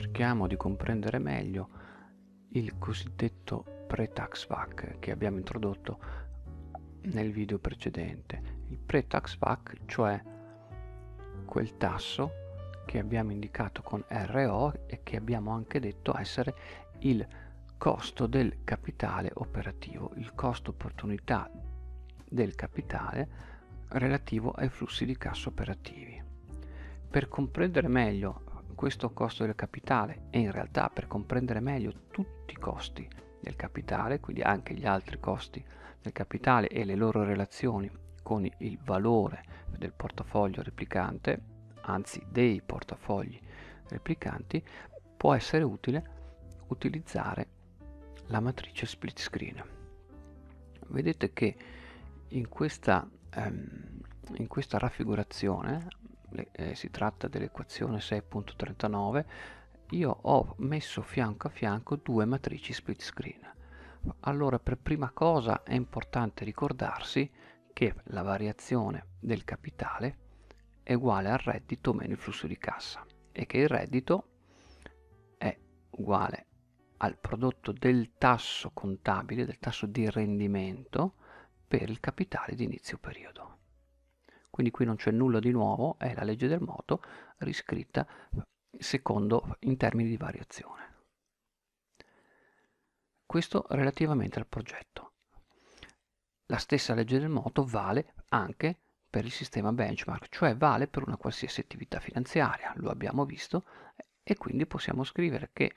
cerchiamo di comprendere meglio il cosiddetto pre-tax VAC che abbiamo introdotto nel video precedente. Il pre-tax VAC, cioè quel tasso che abbiamo indicato con RO e che abbiamo anche detto essere il costo del capitale operativo, il costo opportunità del capitale relativo ai flussi di cassa operativi. Per comprendere meglio questo costo del capitale e in realtà per comprendere meglio tutti i costi del capitale, quindi anche gli altri costi del capitale e le loro relazioni con il valore del portafoglio replicante, anzi dei portafogli replicanti, può essere utile utilizzare la matrice split screen. Vedete che in questa, ehm, in questa raffigurazione eh, si tratta dell'equazione 6.39, io ho messo fianco a fianco due matrici split screen. Allora per prima cosa è importante ricordarsi che la variazione del capitale è uguale al reddito meno il flusso di cassa e che il reddito è uguale al prodotto del tasso contabile, del tasso di rendimento per il capitale di inizio periodo quindi qui non c'è nulla di nuovo, è la legge del moto riscritta eh, secondo in termini di variazione. Questo relativamente al progetto. La stessa legge del moto vale anche per il sistema benchmark, cioè vale per una qualsiasi attività finanziaria, lo abbiamo visto, e quindi possiamo scrivere che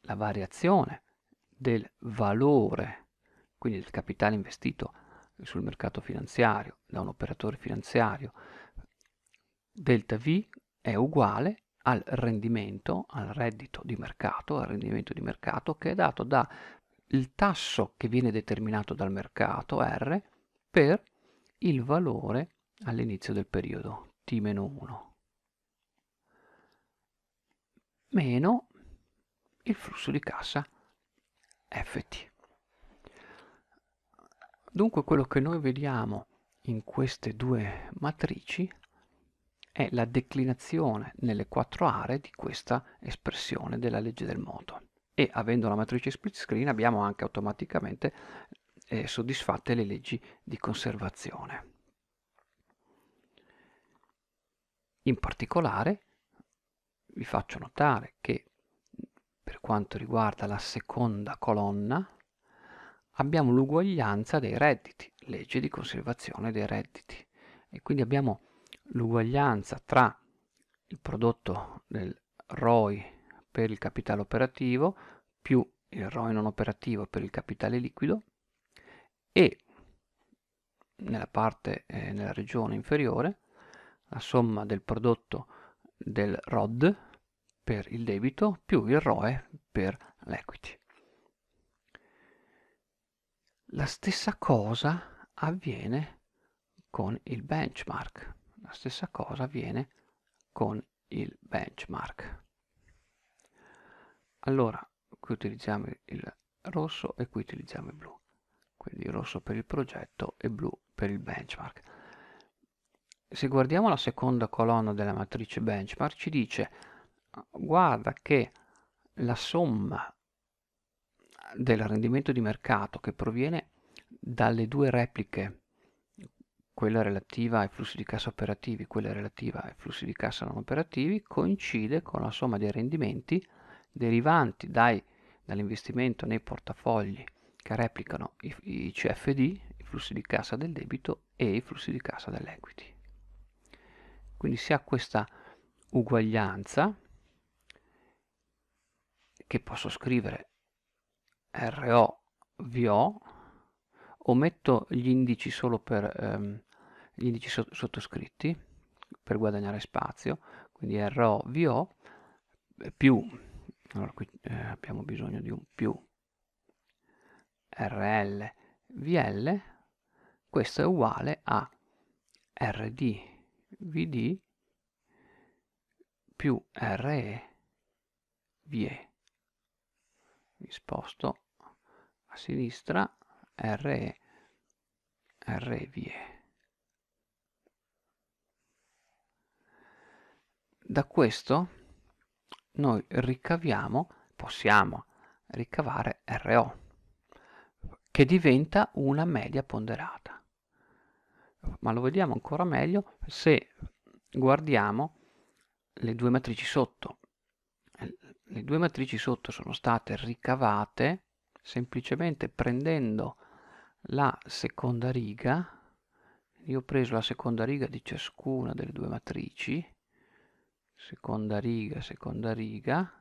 la variazione del valore, quindi del capitale investito sul mercato finanziario, da un operatore finanziario, delta V è uguale al rendimento, al reddito di mercato, al rendimento di mercato che è dato dal tasso che viene determinato dal mercato R per il valore all'inizio del periodo T-1 meno il flusso di cassa FT. Dunque quello che noi vediamo in queste due matrici è la declinazione nelle quattro aree di questa espressione della legge del moto. E avendo la matrice split screen abbiamo anche automaticamente eh, soddisfatte le leggi di conservazione. In particolare vi faccio notare che per quanto riguarda la seconda colonna abbiamo l'uguaglianza dei redditi, legge di conservazione dei redditi. E quindi abbiamo l'uguaglianza tra il prodotto del ROI per il capitale operativo più il ROI non operativo per il capitale liquido e nella parte, eh, nella regione inferiore, la somma del prodotto del ROD per il debito più il ROE per l'equity. La stessa cosa avviene con il benchmark. La stessa cosa avviene con il benchmark. Allora, qui utilizziamo il rosso e qui utilizziamo il blu. Quindi rosso per il progetto e blu per il benchmark. Se guardiamo la seconda colonna della matrice benchmark ci dice guarda che la somma del rendimento di mercato che proviene dalle due repliche, quella relativa ai flussi di cassa operativi, quella relativa ai flussi di cassa non operativi, coincide con la somma dei rendimenti derivanti dai, dall'investimento nei portafogli che replicano i, i CFD, i flussi di cassa del debito e i flussi di cassa dell'equity. Quindi si ha questa uguaglianza che posso scrivere ROVO VO ometto gli indici solo per ehm, gli indici so sottoscritti per guadagnare spazio quindi ROVO eh, più allora qui eh, abbiamo bisogno di un più RLVL questo è uguale a RDVD più RE VE mi sposto a sinistra, R, R vie. Da questo noi ricaviamo, possiamo ricavare RO, che diventa una media ponderata. Ma lo vediamo ancora meglio se guardiamo le due matrici sotto. Le due matrici sotto sono state ricavate semplicemente prendendo la seconda riga, io ho preso la seconda riga di ciascuna delle due matrici, seconda riga, seconda riga,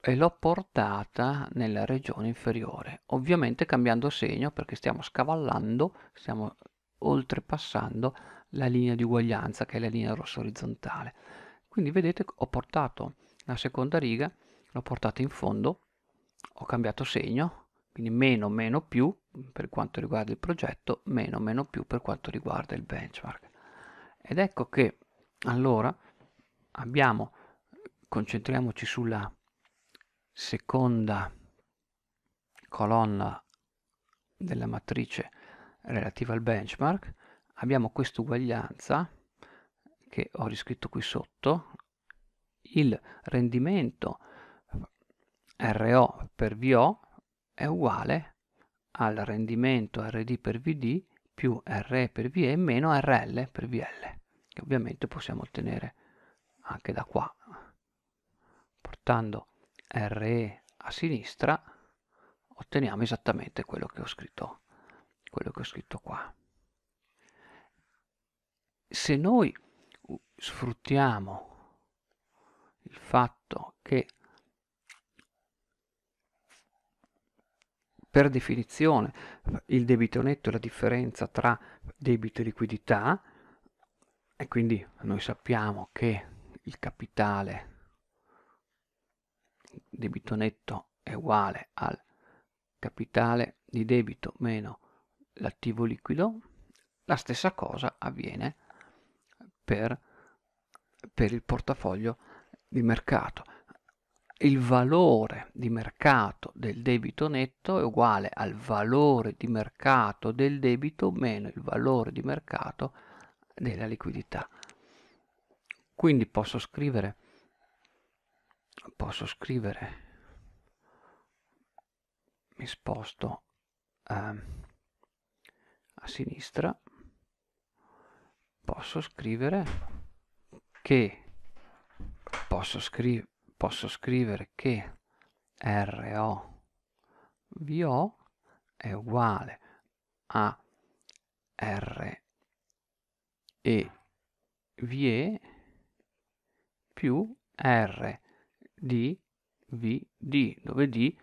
e l'ho portata nella regione inferiore, ovviamente cambiando segno perché stiamo scavallando, stiamo oltrepassando la linea di uguaglianza che è la linea rossa orizzontale. Quindi vedete ho portato la seconda riga, l'ho portata in fondo ho cambiato segno, quindi meno meno più per quanto riguarda il progetto, meno meno più per quanto riguarda il benchmark. Ed ecco che allora abbiamo, concentriamoci sulla seconda colonna della matrice relativa al benchmark, abbiamo questa uguaglianza che ho riscritto qui sotto, il rendimento RO per VO è uguale al rendimento RD per VD più RE per VE meno RL per VL, che ovviamente possiamo ottenere anche da qua, portando RE a sinistra otteniamo esattamente quello che ho scritto, quello che ho scritto qua. Se noi sfruttiamo il fatto che Per definizione il debito netto è la differenza tra debito e liquidità e quindi noi sappiamo che il capitale debito netto è uguale al capitale di debito meno l'attivo liquido, la stessa cosa avviene per, per il portafoglio di mercato il valore di mercato del debito netto è uguale al valore di mercato del debito meno il valore di mercato della liquidità. Quindi posso scrivere, posso scrivere, mi sposto eh, a sinistra, posso scrivere che posso scrivere posso scrivere che RO VO è uguale a R e VE più R di VD, dove D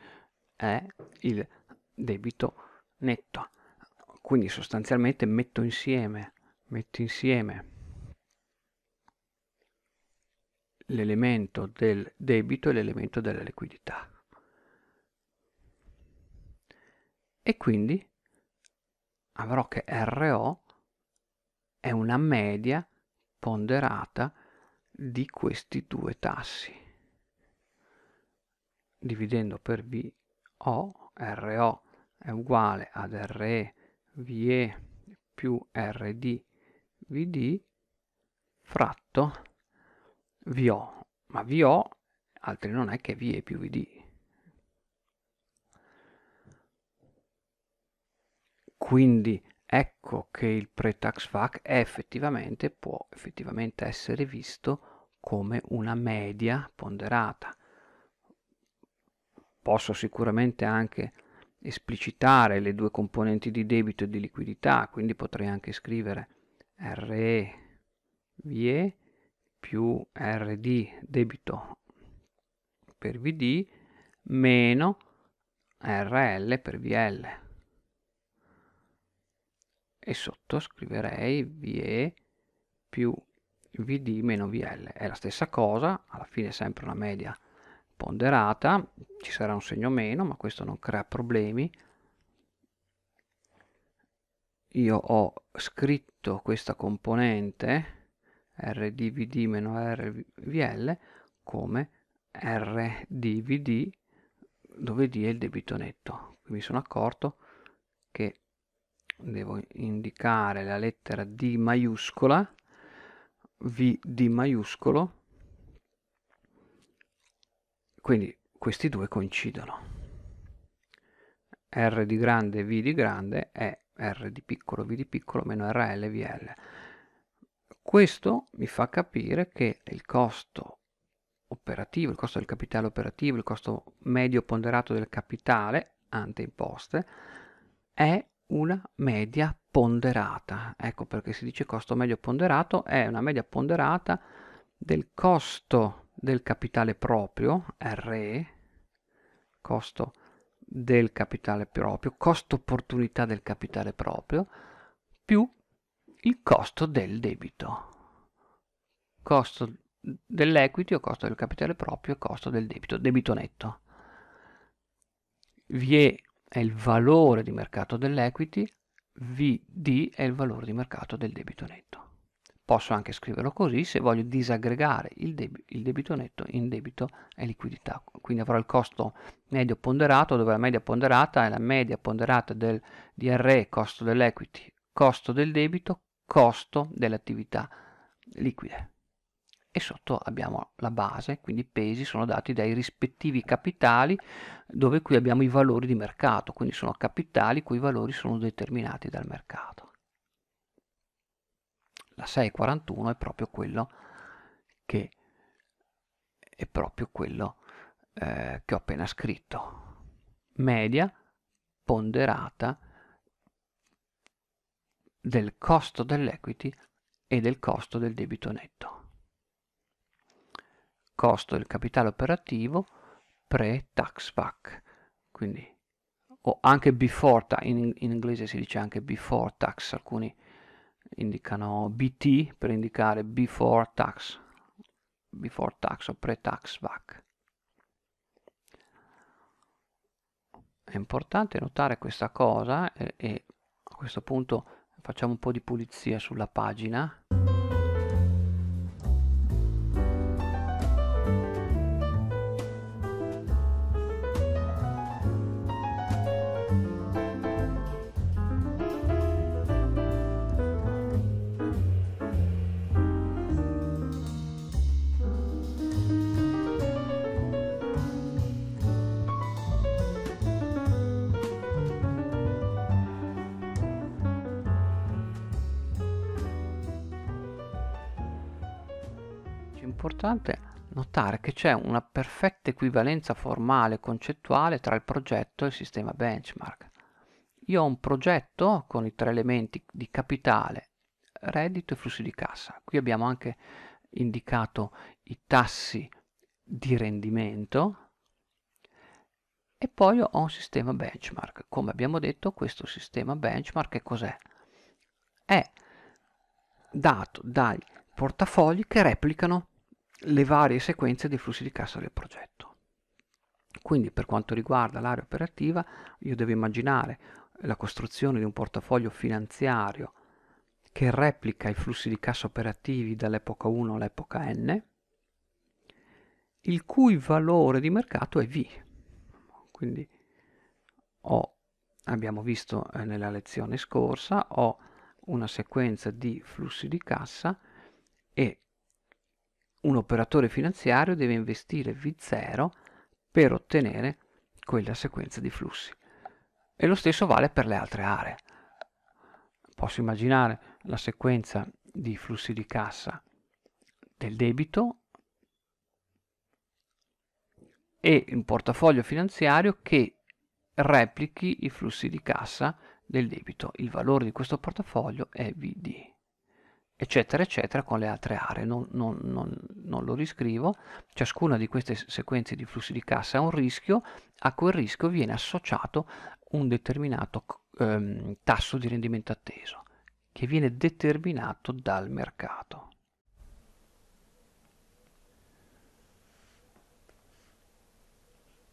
è il debito netto. Quindi sostanzialmente metto insieme, metto insieme l'elemento del debito e l'elemento della liquidità. E quindi avrò che RO è una media ponderata di questi due tassi. Dividendo per VO, RO è uguale ad RE VE più RD VD fratto VO, ma VO altri non è che VE più vd. Quindi ecco che il pre-tax fac è effettivamente, può effettivamente essere visto come una media ponderata. Posso sicuramente anche esplicitare le due componenti di debito e di liquidità, quindi potrei anche scrivere RE, VE più RD debito per VD meno RL per VL e sotto scriverei VE più VD meno VL è la stessa cosa alla fine è sempre una media ponderata ci sarà un segno meno ma questo non crea problemi io ho scritto questa componente rdvd-rvl come rdvd dove d è il debito netto. mi sono accorto che devo indicare la lettera D maiuscola, VD maiuscolo, quindi questi due coincidono. R di grande, V di grande è R di piccolo, V di piccolo meno RL, VL. Questo mi fa capire che il costo operativo, il costo del capitale operativo, il costo medio ponderato del capitale ante imposte è una media ponderata. Ecco perché si dice costo medio ponderato, è una media ponderata del costo del capitale proprio, RE, costo del capitale proprio, costo opportunità del capitale proprio, più il costo del debito. Costo dell'equity o costo del capitale proprio e costo del debito, debito netto. VE è il valore di mercato dell'equity, VD è il valore di mercato del debito netto. Posso anche scriverlo così se voglio disaggregare il, deb il debito netto in debito e liquidità. Quindi avrò il costo medio ponderato, dove la media ponderata è la media ponderata del DRE, costo dell'equity, costo del debito, costo delle attività liquide e sotto abbiamo la base, quindi i pesi sono dati dai rispettivi capitali dove qui abbiamo i valori di mercato, quindi sono capitali cui i valori sono determinati dal mercato. La 641 è proprio quello che, proprio quello, eh, che ho appena scritto. Media ponderata del costo dell'equity e del costo del debito netto. Costo del capitale operativo pre-tax back, quindi o anche before, in, in inglese si dice anche before tax, alcuni indicano BT per indicare before tax, before tax o pre-tax back. È importante notare questa cosa e, eh, e a questo punto facciamo un po' di pulizia sulla pagina notare che c'è una perfetta equivalenza formale e concettuale tra il progetto e il sistema benchmark. Io ho un progetto con i tre elementi di capitale, reddito e flussi di cassa. Qui abbiamo anche indicato i tassi di rendimento e poi ho un sistema benchmark. Come abbiamo detto, questo sistema benchmark cos'è? È dato dai portafogli che replicano le varie sequenze dei flussi di cassa del progetto. Quindi per quanto riguarda l'area operativa, io devo immaginare la costruzione di un portafoglio finanziario che replica i flussi di cassa operativi dall'epoca 1 all'epoca n, il cui valore di mercato è V. Quindi ho, abbiamo visto eh, nella lezione scorsa, ho una sequenza di flussi di cassa e un operatore finanziario deve investire V0 per ottenere quella sequenza di flussi. E lo stesso vale per le altre aree. Posso immaginare la sequenza di flussi di cassa del debito e un portafoglio finanziario che replichi i flussi di cassa del debito. Il valore di questo portafoglio è VD eccetera, eccetera, con le altre aree. Non, non, non, non, lo riscrivo. Ciascuna di queste sequenze di flussi di cassa ha un rischio, a quel rischio viene associato un determinato ehm, tasso di rendimento atteso, che viene determinato dal mercato.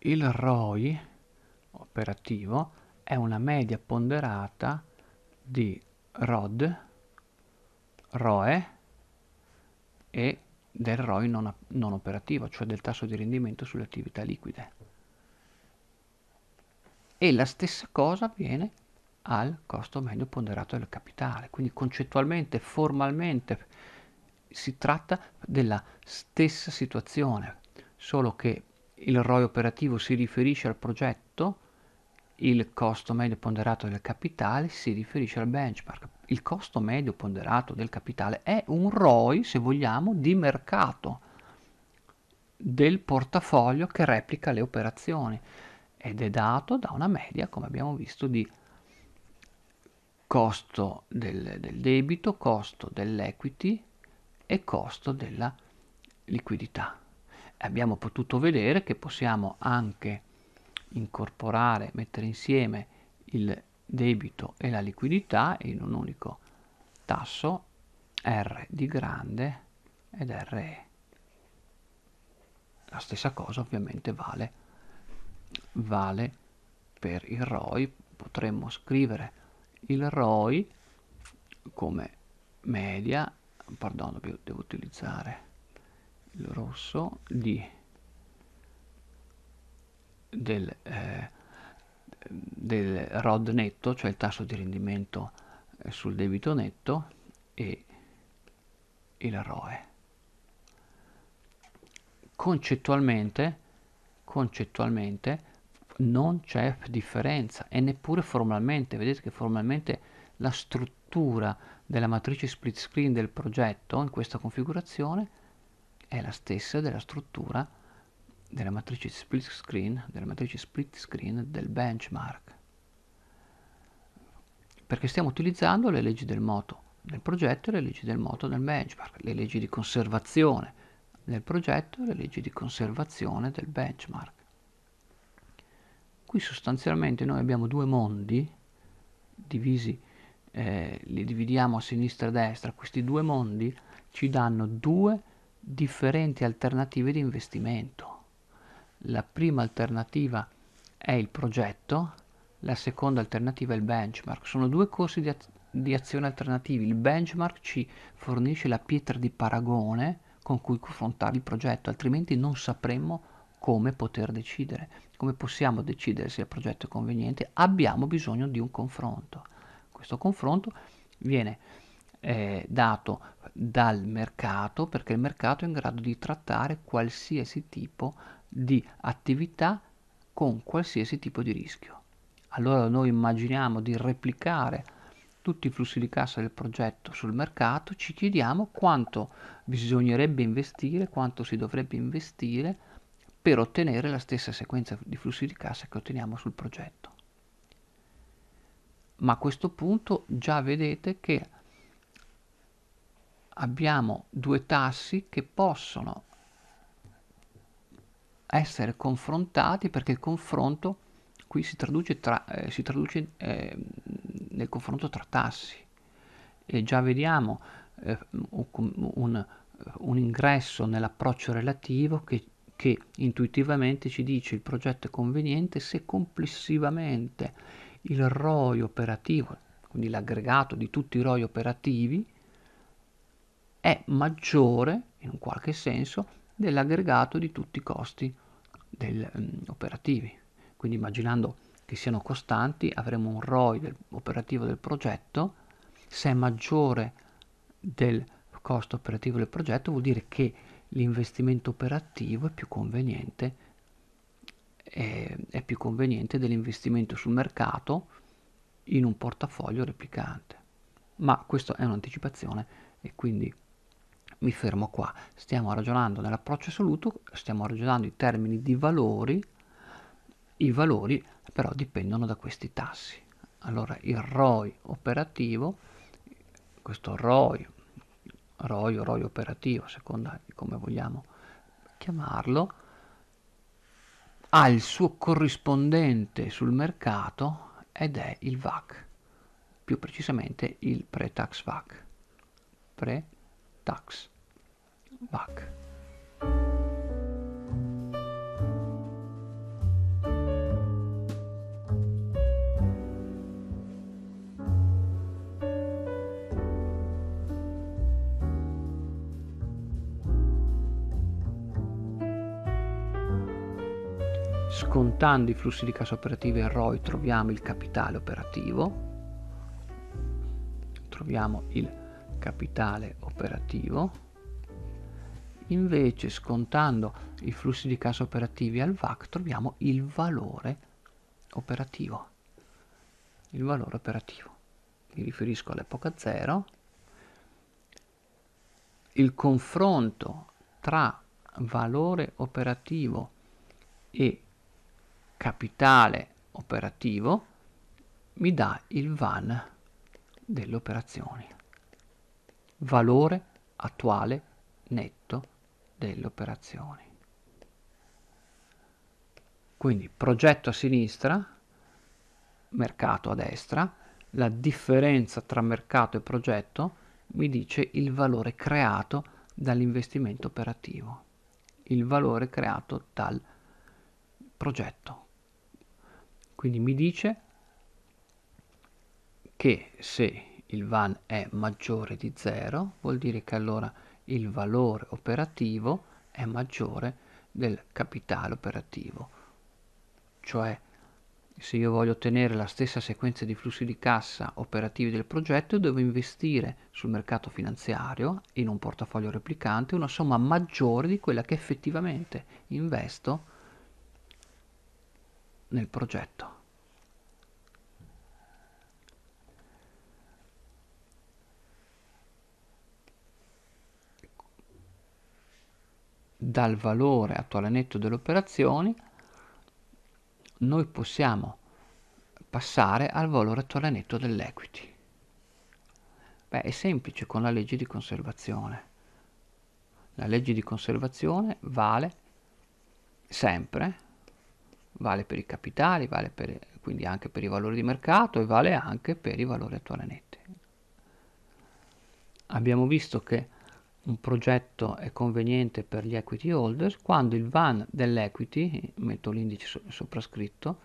Il ROI operativo è una media ponderata di ROD ROE e del ROI non, non operativo, cioè del tasso di rendimento sulle attività liquide. E la stessa cosa avviene al costo medio ponderato del capitale, quindi concettualmente, formalmente si tratta della stessa situazione, solo che il ROI operativo si riferisce al progetto il costo medio ponderato del capitale si riferisce al benchmark. Il costo medio ponderato del capitale è un ROI, se vogliamo, di mercato del portafoglio che replica le operazioni ed è dato da una media, come abbiamo visto, di costo del, del debito, costo dell'equity e costo della liquidità. Abbiamo potuto vedere che possiamo anche incorporare, mettere insieme il debito e la liquidità in un unico tasso R di grande ed RE. La stessa cosa ovviamente vale, vale per il ROI, potremmo scrivere il ROI come media, perdono, devo utilizzare il rosso di del, eh, del ROD netto, cioè il tasso di rendimento eh, sul debito netto e il ROE. Concettualmente, concettualmente non c'è differenza e neppure formalmente, vedete che formalmente la struttura della matrice split screen del progetto in questa configurazione è la stessa della struttura della matrice split screen, della matrice split screen del benchmark perché stiamo utilizzando le leggi del moto nel progetto e le leggi del moto nel benchmark, le leggi di conservazione del progetto e le leggi di conservazione del benchmark. Qui sostanzialmente noi abbiamo due mondi divisi, eh, li dividiamo a sinistra e a destra, questi due mondi ci danno due differenti alternative di investimento. La prima alternativa è il progetto, la seconda alternativa è il benchmark. Sono due corsi di, az di azione alternativi. Il benchmark ci fornisce la pietra di paragone con cui confrontare il progetto, altrimenti non sapremmo come poter decidere. Come possiamo decidere se il progetto è conveniente? Abbiamo bisogno di un confronto. Questo confronto viene eh, dato dal mercato perché il mercato è in grado di trattare qualsiasi tipo di di attività con qualsiasi tipo di rischio. Allora noi immaginiamo di replicare tutti i flussi di cassa del progetto sul mercato, ci chiediamo quanto bisognerebbe investire, quanto si dovrebbe investire per ottenere la stessa sequenza di flussi di cassa che otteniamo sul progetto. Ma a questo punto già vedete che abbiamo due tassi che possono essere confrontati perché il confronto qui si traduce, tra, eh, si traduce eh, nel confronto tra tassi e già vediamo eh, un, un, ingresso nell'approccio relativo che, che intuitivamente ci dice il progetto è conveniente se complessivamente il ROI operativo, quindi l'aggregato di tutti i ROI operativi, è maggiore in un qualche senso dell'aggregato di tutti i costi del, um, operativi. Quindi immaginando che siano costanti avremo un ROI del, operativo del progetto, se è maggiore del costo operativo del progetto vuol dire che l'investimento operativo è più conveniente è, è più conveniente dell'investimento sul mercato in un portafoglio replicante ma questa è un'anticipazione e quindi mi fermo qua. Stiamo ragionando nell'approccio assoluto, stiamo ragionando in termini di valori, i valori però dipendono da questi tassi. Allora il ROI operativo, questo ROI, ROI o ROI operativo, a seconda di come vogliamo chiamarlo, ha il suo corrispondente sul mercato ed è il VAC, più precisamente il pre-tax VAC. Pre-tax. Bach. Scontando i flussi di cassa operativa e ROI troviamo il capitale operativo, troviamo il capitale operativo Invece scontando i flussi di cassa operativi al VAC troviamo il valore operativo. Il valore operativo. Mi riferisco all'epoca 0. Il confronto tra valore operativo e capitale operativo mi dà il VAN delle operazioni, valore attuale netto delle operazioni. Quindi progetto a sinistra, mercato a destra, la differenza tra mercato e progetto mi dice il valore creato dall'investimento operativo, il valore creato dal progetto. Quindi mi dice che se il van è maggiore di 0 vuol dire che allora il valore operativo è maggiore del capitale operativo. Cioè, se io voglio ottenere la stessa sequenza di flussi di cassa operativi del progetto, devo investire sul mercato finanziario, in un portafoglio replicante, una somma maggiore di quella che effettivamente investo nel progetto. dal valore attuale netto delle operazioni noi possiamo passare al valore attuale netto dell'equity. Beh, è semplice con la legge di conservazione. La legge di conservazione vale sempre, vale per i capitali, vale per, quindi anche per i valori di mercato e vale anche per i valori attuali netti. Abbiamo visto che un progetto è conveniente per gli equity holders quando il van dell'equity, metto l'indice soprascritto,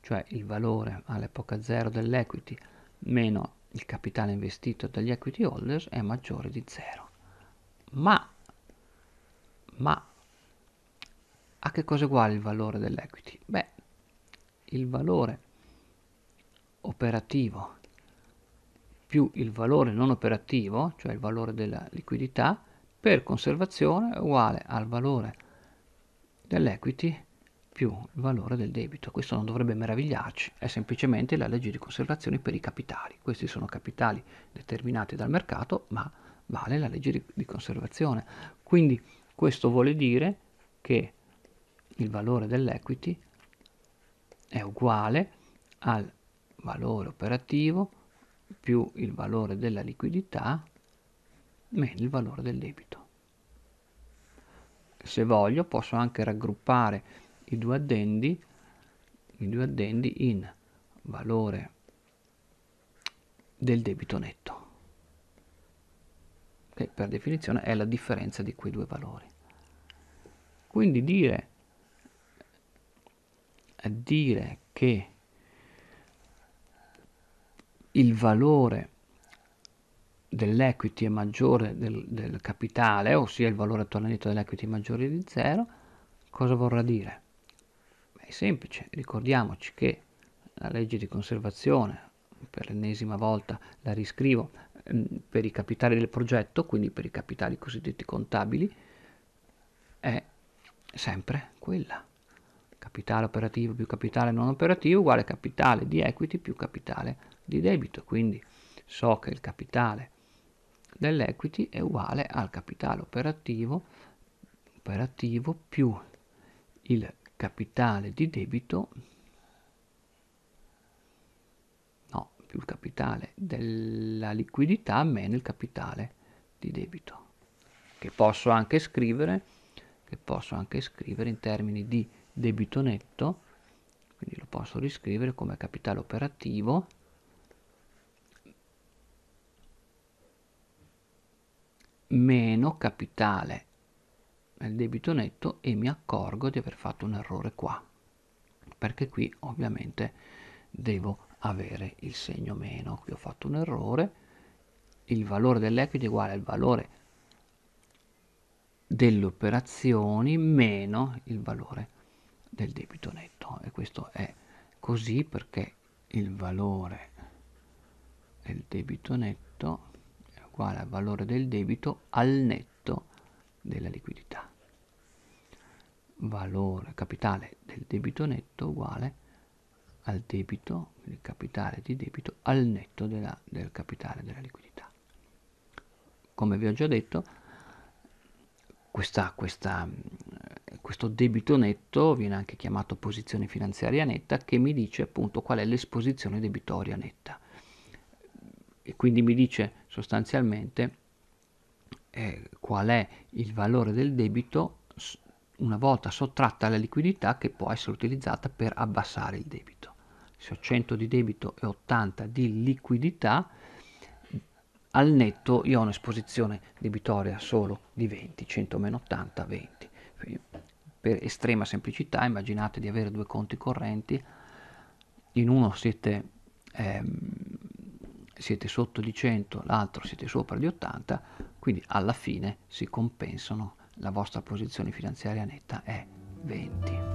cioè il valore all'epoca zero dell'equity meno il capitale investito dagli equity holders è maggiore di zero. Ma, ma a che cosa è uguale il valore dell'equity? Beh, il valore operativo più il valore non operativo, cioè il valore della liquidità, per conservazione è uguale al valore dell'equity più il valore del debito. Questo non dovrebbe meravigliarci, è semplicemente la legge di conservazione per i capitali. Questi sono capitali determinati dal mercato, ma vale la legge di, di conservazione. Quindi questo vuole dire che il valore dell'equity è uguale al valore operativo più il valore della liquidità meno il valore del debito. Se voglio posso anche raggruppare i due addendi, i due addendi in valore del debito netto, che per definizione è la differenza di quei due valori. Quindi dire, dire che il valore dell'equity è maggiore del, del capitale, ossia il valore attualmente dell'equity è maggiore di 0, cosa vorrà dire? è semplice, ricordiamoci che la legge di conservazione, per l'ennesima volta la riscrivo, mm, per i capitali del progetto, quindi per i capitali cosiddetti contabili, è sempre quella. Capitale operativo più capitale non operativo uguale capitale di equity più capitale di debito, quindi so che il capitale dell'equity è uguale al capitale operativo, operativo più il capitale di debito, no, più il capitale della liquidità meno il capitale di debito, che posso anche scrivere, che posso anche scrivere in termini di debito netto, quindi lo posso riscrivere come capitale operativo meno capitale il debito netto e mi accorgo di aver fatto un errore qua perché qui ovviamente devo avere il segno meno qui ho fatto un errore il valore dell'equity è uguale al valore delle operazioni meno il valore del debito netto e questo è così perché il valore del debito netto uguale al valore del debito al netto della liquidità. Valore capitale del debito netto uguale al debito, il capitale di debito, al netto della, del capitale della liquidità. Come vi ho già detto, questa, questa, questo debito netto viene anche chiamato posizione finanziaria netta che mi dice appunto qual è l'esposizione debitoria netta e quindi mi dice sostanzialmente eh, qual è il valore del debito una volta sottratta la liquidità che può essere utilizzata per abbassare il debito. Se ho 100 di debito e 80 di liquidità, al netto io ho un'esposizione debitoria solo di 20, 100 meno 80, 20. Per estrema semplicità immaginate di avere due conti correnti, in uno siete ehm, siete sotto di 100, l'altro siete sopra di 80, quindi alla fine si compensano, la vostra posizione finanziaria netta è 20.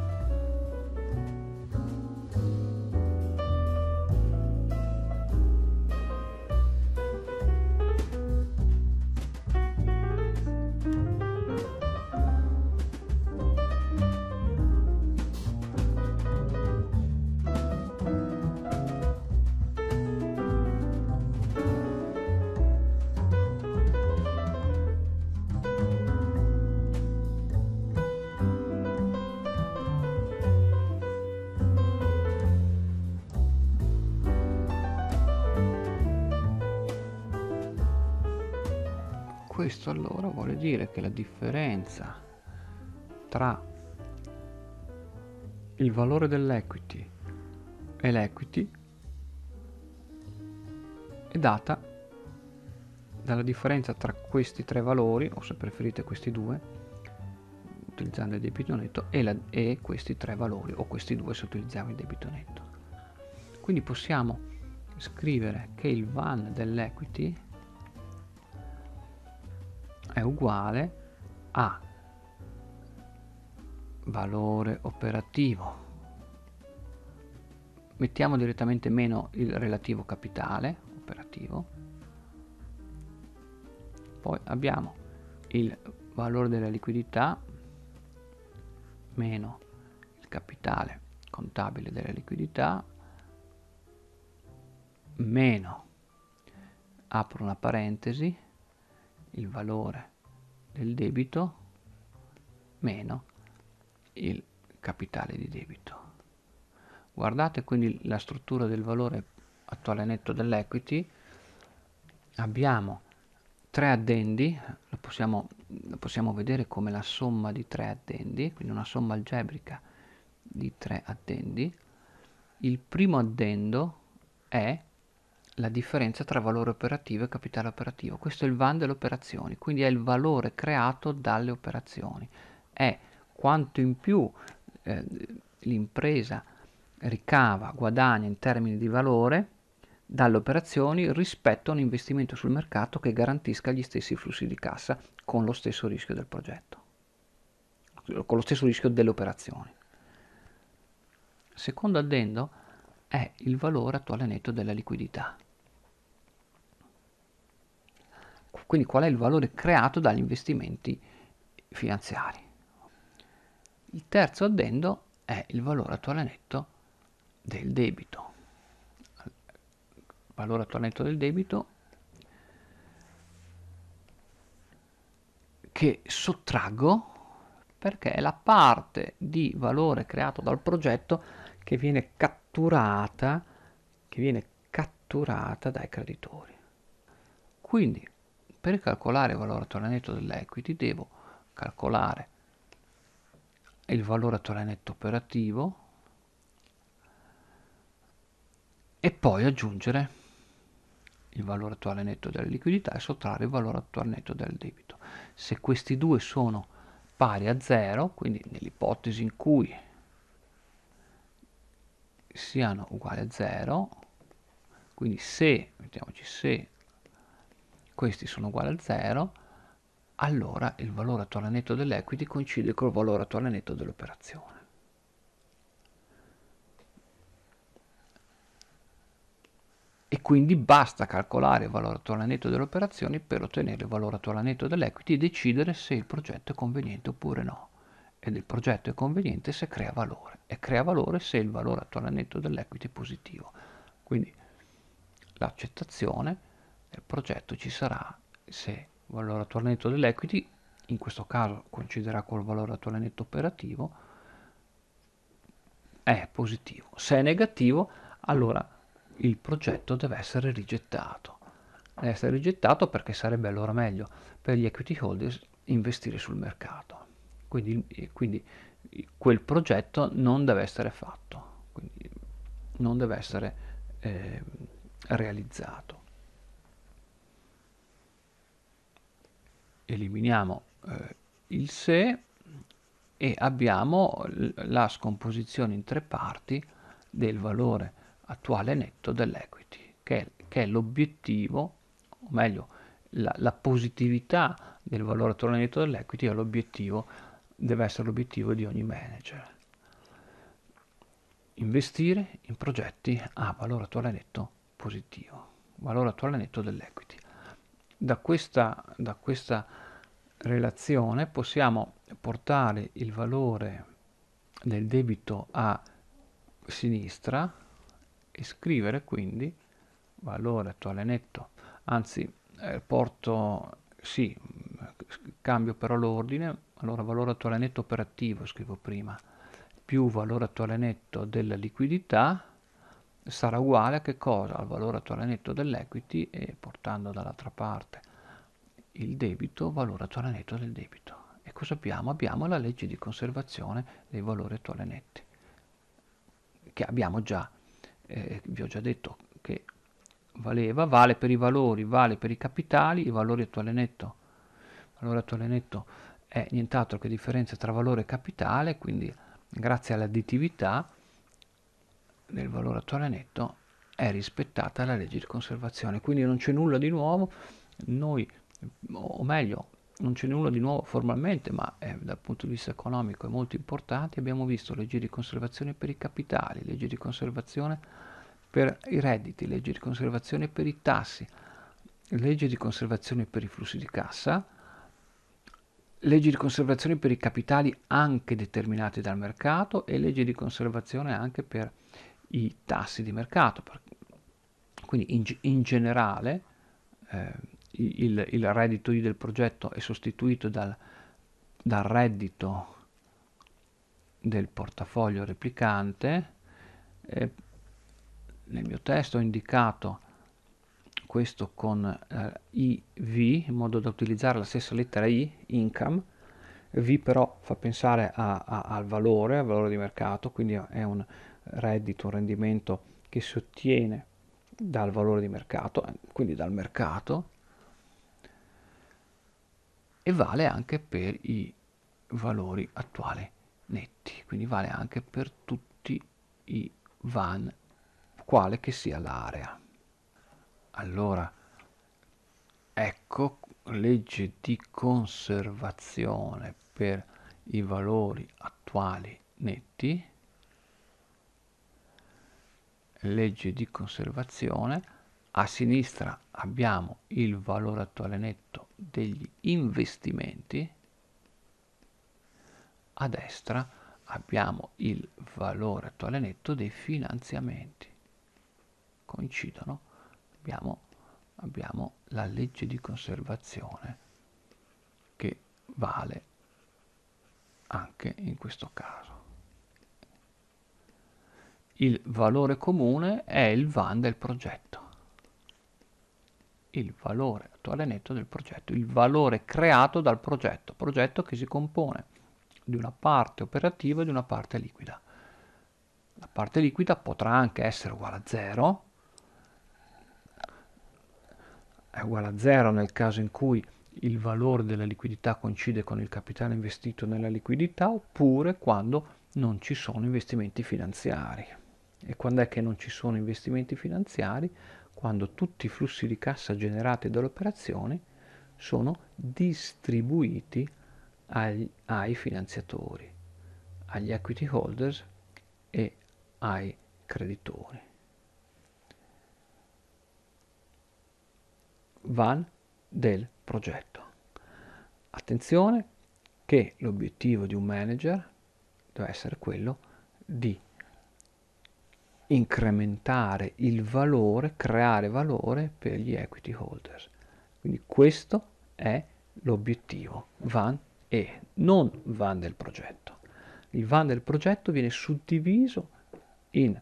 dire che la differenza tra il valore dell'equity e l'equity è data dalla differenza tra questi tre valori, o se preferite questi due, utilizzando il debito netto, e, la, e questi tre valori, o questi due se utilizziamo il debito netto. Quindi possiamo scrivere che il VAN dell'equity è uguale a valore operativo mettiamo direttamente meno il relativo capitale operativo poi abbiamo il valore della liquidità meno il capitale contabile della liquidità meno apro una parentesi il valore del debito meno il capitale di debito. Guardate quindi la struttura del valore attuale netto dell'equity. Abbiamo tre addendi, lo possiamo, lo possiamo vedere come la somma di tre addendi, quindi una somma algebrica di tre addendi. Il primo addendo è la differenza tra valore operativo e capitale operativo. Questo è il VAN delle operazioni, quindi è il valore creato dalle operazioni. È quanto in più eh, l'impresa ricava, guadagna in termini di valore dalle operazioni rispetto a un investimento sul mercato che garantisca gli stessi flussi di cassa con lo stesso rischio del progetto, con lo stesso rischio delle operazioni. Secondo addendo è il valore attuale netto della liquidità. Quindi qual è il valore creato dagli investimenti finanziari? Il terzo addendo è il valore attuale netto del debito. valore attuale netto del debito che sottraggo perché è la parte di valore creato dal progetto che viene catturata, che viene catturata dai creditori. Quindi per calcolare il valore attuale netto dell'equity devo calcolare il valore attuale netto operativo e poi aggiungere il valore attuale netto della liquidità e sottrarre il valore attuale netto del debito. Se questi due sono pari a 0, quindi nell'ipotesi in cui siano uguali a 0, quindi se, mettiamoci se questi sono uguali a 0, allora il valore attuale netto dell'equity coincide col valore attuale netto dell'operazione. E quindi basta calcolare il valore attuale netto delle operazioni per ottenere il valore attuale netto dell'equity e decidere se il progetto è conveniente oppure no. Ed il progetto è conveniente se crea valore e crea valore se il valore attuale netto dell'equity è positivo. Quindi l'accettazione il progetto ci sarà se il valore attuale netto dell'equity, in questo caso coinciderà col valore attuale netto operativo, è positivo. Se è negativo, allora il progetto deve essere rigettato. Deve essere rigettato perché sarebbe allora meglio per gli equity holders investire sul mercato. Quindi, eh, quindi quel progetto non deve essere fatto, non deve essere eh, realizzato. eliminiamo eh, il se e abbiamo la scomposizione in tre parti del valore attuale netto dell'equity, che è, che è l'obiettivo, o meglio, la, la, positività del valore attuale netto dell'equity è l'obiettivo, deve essere l'obiettivo di ogni manager. Investire in progetti a valore attuale netto positivo, valore attuale netto dell'equity. Da questa, da questa relazione possiamo portare il valore del debito a sinistra e scrivere quindi valore attuale netto anzi eh, porto sì cambio però l'ordine allora valore attuale netto operativo scrivo prima più valore attuale netto della liquidità sarà uguale a che cosa al valore attuale netto dell'equity e portando dall'altra parte il debito valore attuale netto del debito. E cosa abbiamo? Abbiamo la legge di conservazione dei valori attuali netti, che abbiamo già, eh, vi ho già detto che valeva, vale per i valori, vale per i capitali, i valori attuale netto. Valore attuale netto è nient'altro che differenza tra valore e capitale, quindi grazie all'additività del valore attuale netto è rispettata la legge di conservazione, quindi non c'è nulla di nuovo, noi o meglio, non c'è nulla di nuovo formalmente, ma eh, dal punto di vista economico è molto importante. Abbiamo visto leggi di conservazione per i capitali, leggi di conservazione per i redditi, leggi di conservazione per i tassi, leggi di conservazione per i flussi di cassa, leggi di conservazione per i capitali anche determinati dal mercato e leggi di conservazione anche per i tassi di mercato. Quindi in, in generale... Eh, il, il reddito I del progetto è sostituito dal, dal reddito del portafoglio replicante eh, nel mio testo ho indicato questo con eh, IV in modo da utilizzare la stessa lettera I, income V però fa pensare a, a, al valore, al valore di mercato quindi è un reddito, un rendimento che si ottiene dal valore di mercato eh, quindi dal mercato e vale anche per i valori attuali netti, quindi vale anche per tutti i van, quale che sia l'area. Allora, ecco legge di conservazione per i valori attuali netti, legge di conservazione a sinistra abbiamo il valore attuale netto degli investimenti, a destra abbiamo il valore attuale netto dei finanziamenti. Coincidono, abbiamo, abbiamo la legge di conservazione che vale anche in questo caso. Il valore comune è il VAN del progetto il valore attuale netto del progetto, il valore creato dal progetto, progetto che si compone di una parte operativa e di una parte liquida. La parte liquida potrà anche essere uguale a 0, è uguale a 0 nel caso in cui il valore della liquidità coincide con il capitale investito nella liquidità oppure quando non ci sono investimenti finanziari. E quando è che non ci sono investimenti finanziari? quando tutti i flussi di cassa generati dall'operazione sono distribuiti agli, ai finanziatori, agli equity holders e ai creditori. Van del progetto. Attenzione che l'obiettivo di un manager deve essere quello di incrementare il valore, creare valore per gli equity holders. Quindi questo è l'obiettivo van e non van del progetto. Il van del progetto viene suddiviso in,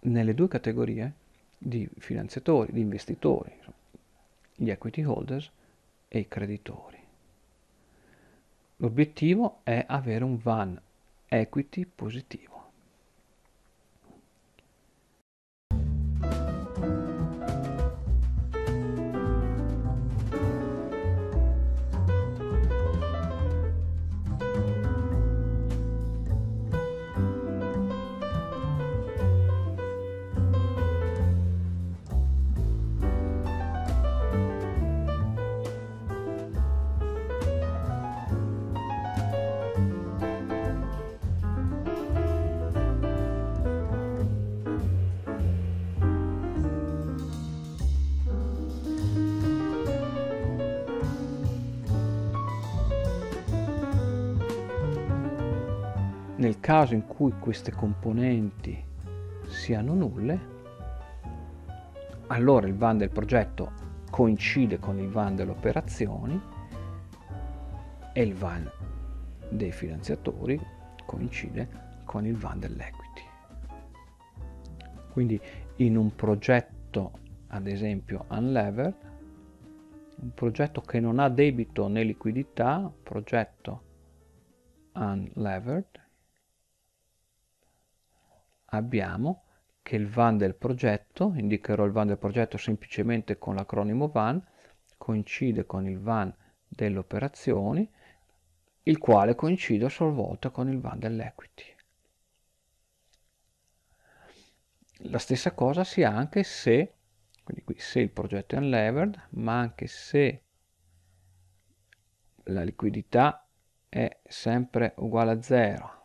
nelle due categorie di finanziatori, di investitori, gli equity holders e i creditori. L'obiettivo è avere un van equity positivo. caso in cui queste componenti siano nulle, allora il van del progetto coincide con il van delle operazioni e il van dei finanziatori coincide con il van dell'equity. Quindi in un progetto, ad esempio unlevered, un progetto che non ha debito né liquidità, progetto unlevered, abbiamo che il van del progetto, indicherò il van del progetto semplicemente con l'acronimo van, coincide con il van delle operazioni, il quale coincide a sua volta con il van dell'equity. La stessa cosa si ha anche se, quindi qui se il progetto è unlevered, ma anche se la liquidità è sempre uguale a zero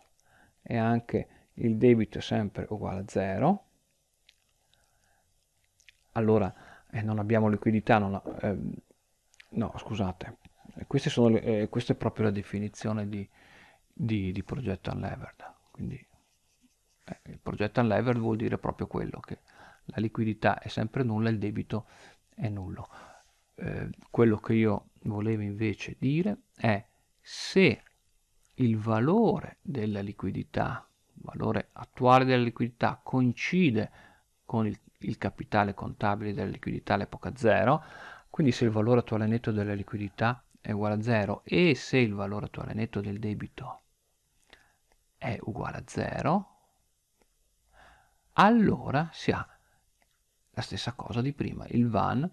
e anche il debito è sempre uguale a 0, allora eh, non abbiamo liquidità, non ha, eh, no scusate, eh, sono, eh, questa è proprio la definizione di, di, di progetto unlevered, quindi eh, il progetto unlevered vuol dire proprio quello, che la liquidità è sempre nulla e il debito è nullo. Eh, quello che io volevo invece dire è se il valore della liquidità valore attuale della liquidità coincide con il, il capitale contabile della liquidità all'epoca 0, quindi se il valore attuale netto della liquidità è uguale a 0 e se il valore attuale netto del debito è uguale a 0, allora si ha la stessa cosa di prima, il VAN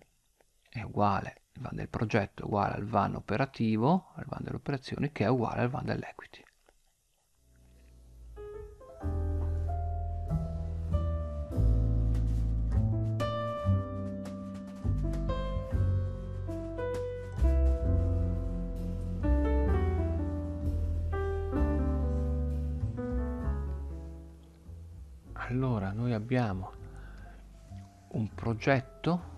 è uguale, il VAN del progetto è uguale al VAN operativo, al VAN delle operazioni, che è uguale al VAN dell'equity. allora noi abbiamo un progetto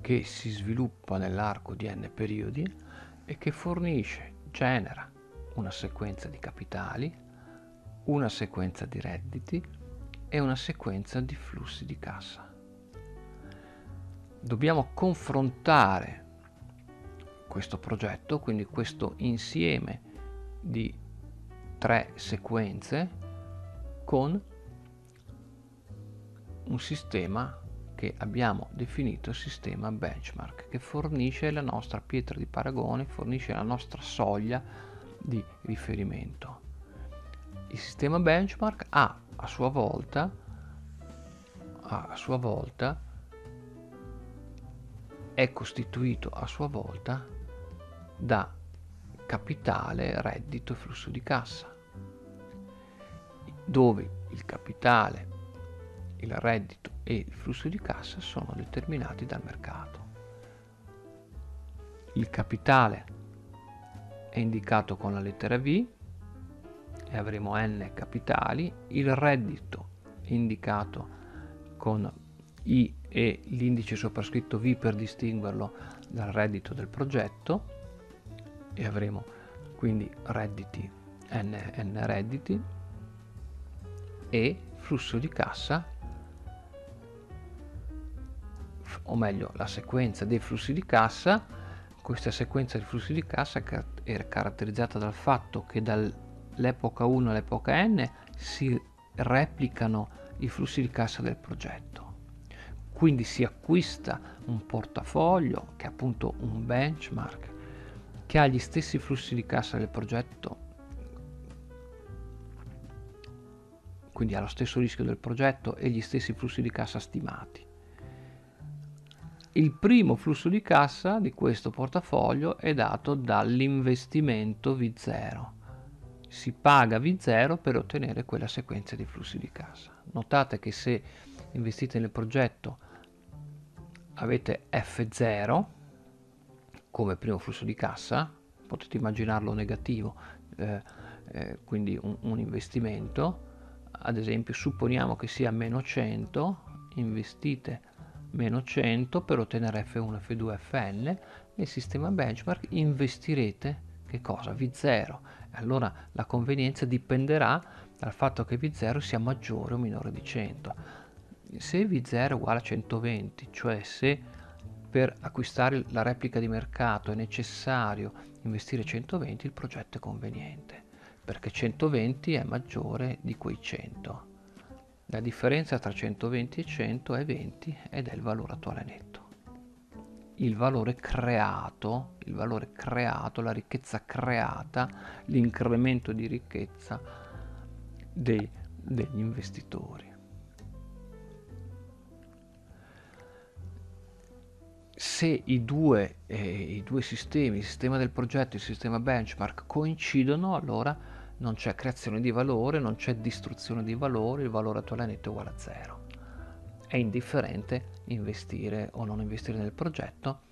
che si sviluppa nell'arco di n periodi e che fornisce, genera una sequenza di capitali, una sequenza di redditi e una sequenza di flussi di cassa. Dobbiamo confrontare questo progetto, quindi questo insieme di tre sequenze con un sistema che abbiamo definito sistema benchmark che fornisce la nostra pietra di paragone, fornisce la nostra soglia di riferimento. Il sistema benchmark ha a sua volta, a sua volta è costituito a sua volta da capitale, reddito e flusso di cassa dove il capitale, il reddito e il flusso di cassa sono determinati dal mercato. Il capitale è indicato con la lettera V e avremo N capitali, il reddito è indicato con I e l'indice soprascritto V per distinguerlo dal reddito del progetto e avremo quindi redditi N, N redditi e flusso di cassa o meglio la sequenza dei flussi di cassa questa sequenza di flussi di cassa era caratterizzata dal fatto che dall'epoca 1 all'epoca n si replicano i flussi di cassa del progetto quindi si acquista un portafoglio che è appunto un benchmark che ha gli stessi flussi di cassa del progetto quindi ha lo stesso rischio del progetto e gli stessi flussi di cassa stimati. Il primo flusso di cassa di questo portafoglio è dato dall'investimento V0. Si paga V0 per ottenere quella sequenza di flussi di cassa. Notate che se investite nel progetto avete F0 come primo flusso di cassa, potete immaginarlo negativo, eh, eh, quindi un, un investimento, ad esempio supponiamo che sia meno 100, investite meno 100 per ottenere F1, F2, Fn, nel sistema benchmark investirete che cosa? V0. Allora la convenienza dipenderà dal fatto che V0 sia maggiore o minore di 100. Se V0 è uguale a 120, cioè se per acquistare la replica di mercato è necessario investire 120, il progetto è conveniente perché 120 è maggiore di quei 100. La differenza tra 120 e 100 è 20 ed è il valore attuale netto. Il valore creato, il valore creato, la ricchezza creata, l'incremento di ricchezza dei, degli investitori. se i due, eh, i due, sistemi, il sistema del progetto e il sistema benchmark coincidono, allora non c'è creazione di valore, non c'è distruzione di valore, il valore attuale netto è uguale a zero. È indifferente investire o non investire nel progetto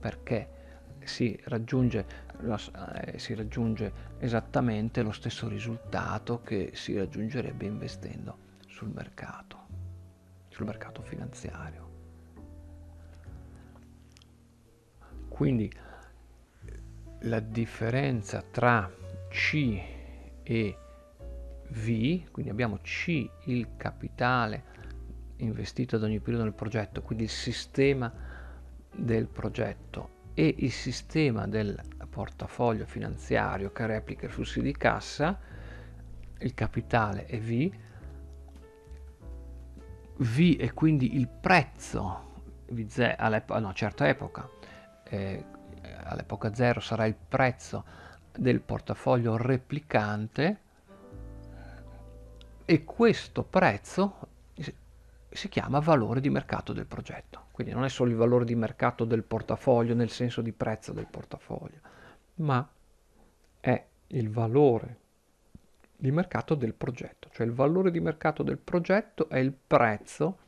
perché si raggiunge, eh, si raggiunge esattamente lo stesso risultato che si raggiungerebbe investendo sul mercato, sul mercato finanziario. Quindi la differenza tra C e V, quindi abbiamo C il capitale investito ad ogni periodo nel progetto, quindi il sistema del progetto e il sistema del portafoglio finanziario che replica i flussi di cassa, il capitale è V, V è quindi il prezzo all'epoca, no, certa epoca, eh, all'epoca zero sarà il prezzo del portafoglio replicante e questo prezzo si chiama valore di mercato del progetto. Quindi non è solo il valore di mercato del portafoglio nel senso di prezzo del portafoglio, ma è il valore di mercato del progetto, cioè il valore di mercato del progetto è il prezzo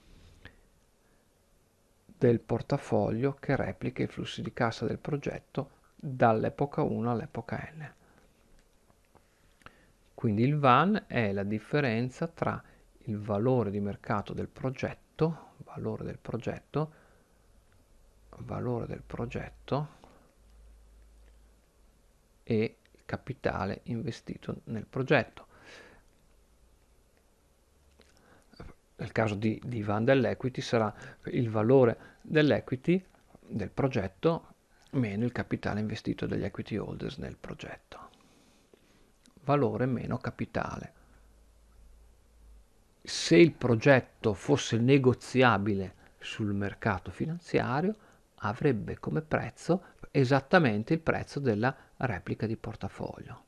del portafoglio che replica i flussi di cassa del progetto dall'epoca 1 all'epoca n. Quindi il VAN è la differenza tra il valore di mercato del progetto, valore del progetto, valore del progetto e capitale investito nel progetto. Nel caso di, di Van dell'equity sarà il valore dell'equity del progetto meno il capitale investito dagli equity holders nel progetto. Valore meno capitale. Se il progetto fosse negoziabile sul mercato finanziario, avrebbe come prezzo esattamente il prezzo della replica di portafoglio.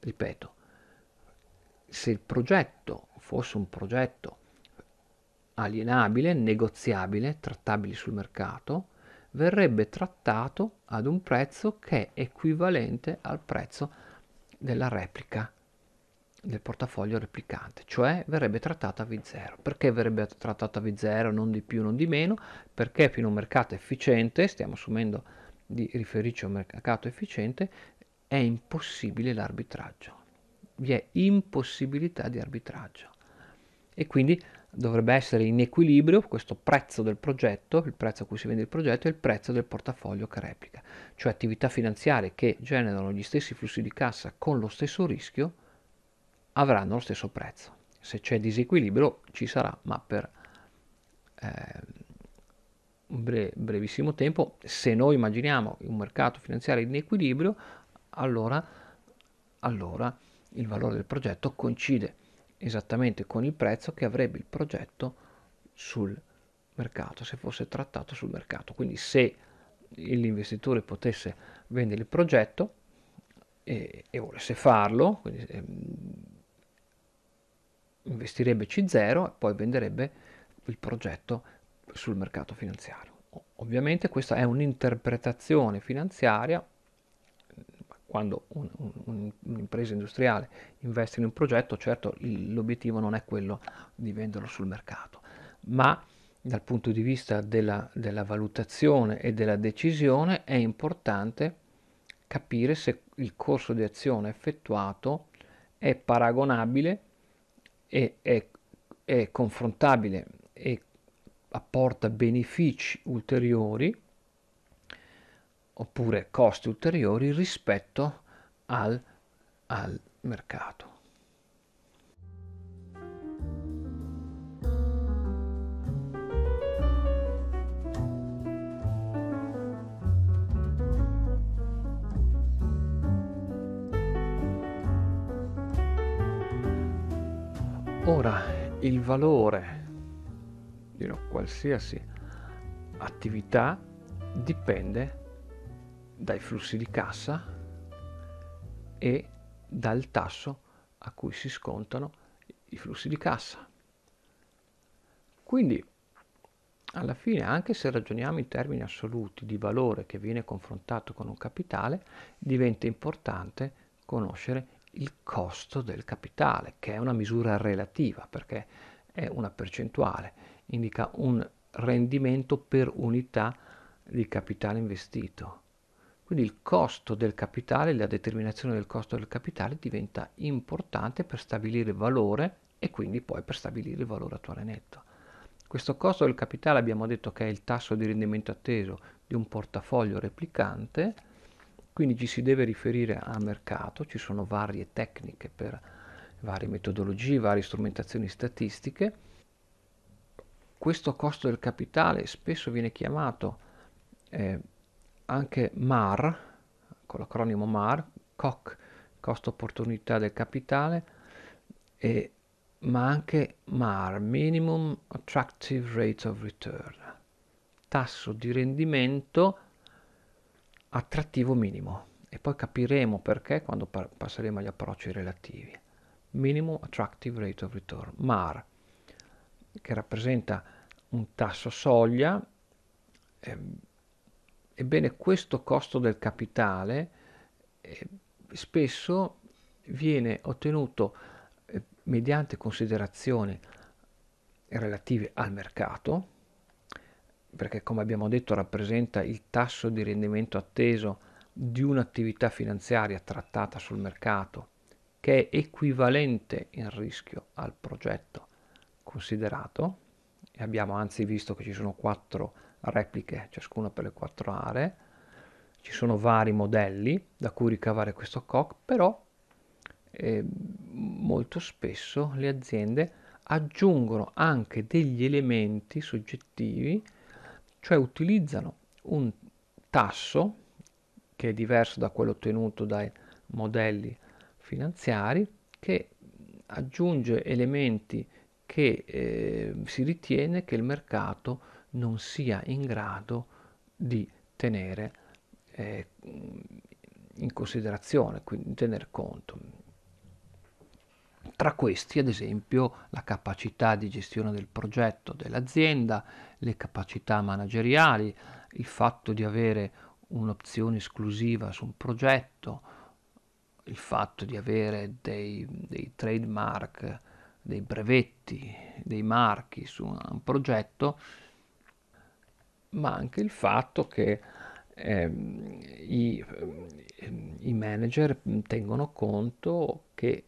Ripeto, se il progetto fosse un progetto alienabile, negoziabile, trattabile sul mercato, verrebbe trattato ad un prezzo che è equivalente al prezzo della replica del portafoglio replicante, cioè verrebbe trattata a V0. Perché verrebbe trattata a V0, non di più, non di meno? Perché in un mercato efficiente, stiamo assumendo di riferirci a un mercato efficiente, è impossibile l'arbitraggio. Vi è impossibilità di arbitraggio. E quindi dovrebbe essere in equilibrio questo prezzo del progetto, il prezzo a cui si vende il progetto e il prezzo del portafoglio che replica, cioè attività finanziarie che generano gli stessi flussi di cassa con lo stesso rischio avranno lo stesso prezzo. Se c'è disequilibrio ci sarà, ma per eh, un bre- brevissimo tempo, se noi immaginiamo un mercato finanziario in equilibrio, allora, allora il valore del progetto coincide esattamente con il prezzo che avrebbe il progetto sul mercato, se fosse trattato sul mercato. Quindi se l'investitore potesse vendere il progetto e, e volesse farlo, quindi, eh, investirebbe C0 e poi venderebbe il progetto sul mercato finanziario. Ovviamente questa è un'interpretazione finanziaria quando un, un, un'impresa industriale investe in un progetto, certo il, l'obiettivo non è quello di venderlo sul mercato, ma dal punto di vista della, della valutazione e della decisione è importante capire se il corso di azione effettuato è paragonabile e è, è confrontabile e apporta benefici ulteriori oppure costi ulteriori rispetto al, al mercato. Ora, il valore di una qualsiasi attività dipende dai flussi di cassa e dal tasso a cui si scontano i flussi di cassa. Quindi alla fine, anche se ragioniamo in termini assoluti di valore che viene confrontato con un capitale, diventa importante conoscere il costo del capitale, che è una misura relativa perché è una percentuale, indica un rendimento per unità di capitale investito. Quindi il costo del capitale, la determinazione del costo del capitale diventa importante per stabilire il valore e quindi poi per stabilire il valore attuale netto. Questo costo del capitale abbiamo detto che è il tasso di rendimento atteso di un portafoglio replicante, quindi ci si deve riferire a mercato, ci sono varie tecniche per varie metodologie, varie strumentazioni statistiche. Questo costo del capitale spesso viene chiamato eh, anche MAR, con l'acronimo MAR, COC, costo opportunità del capitale, e, ma anche MAR, Minimum Attractive Rate of Return, tasso di rendimento attrattivo minimo. E poi capiremo perché quando par- passeremo agli approcci relativi. Minimum Attractive Rate of Return, MAR, che rappresenta un tasso soglia, eh, Ebbene, questo costo del capitale eh, spesso viene ottenuto eh, mediante considerazioni relative al mercato, perché come abbiamo detto rappresenta il tasso di rendimento atteso di un'attività finanziaria trattata sul mercato, che è equivalente in rischio al progetto considerato, e abbiamo anzi visto che ci sono quattro repliche, ciascuna per le quattro aree. Ci sono vari modelli da cui ricavare questo COC, però eh, molto spesso le aziende aggiungono anche degli elementi soggettivi, cioè utilizzano un tasso che è diverso da quello ottenuto dai modelli finanziari che aggiunge elementi che eh, si ritiene che il mercato non sia in grado di tenere eh, in considerazione, quindi tener conto. Tra questi, ad esempio, la capacità di gestione del progetto dell'azienda, le capacità manageriali, il fatto di avere un'opzione esclusiva su un progetto, il fatto di avere dei, dei trademark, dei brevetti, dei marchi su un progetto, ma anche il fatto che ehm, i, ehm, i manager tengono conto che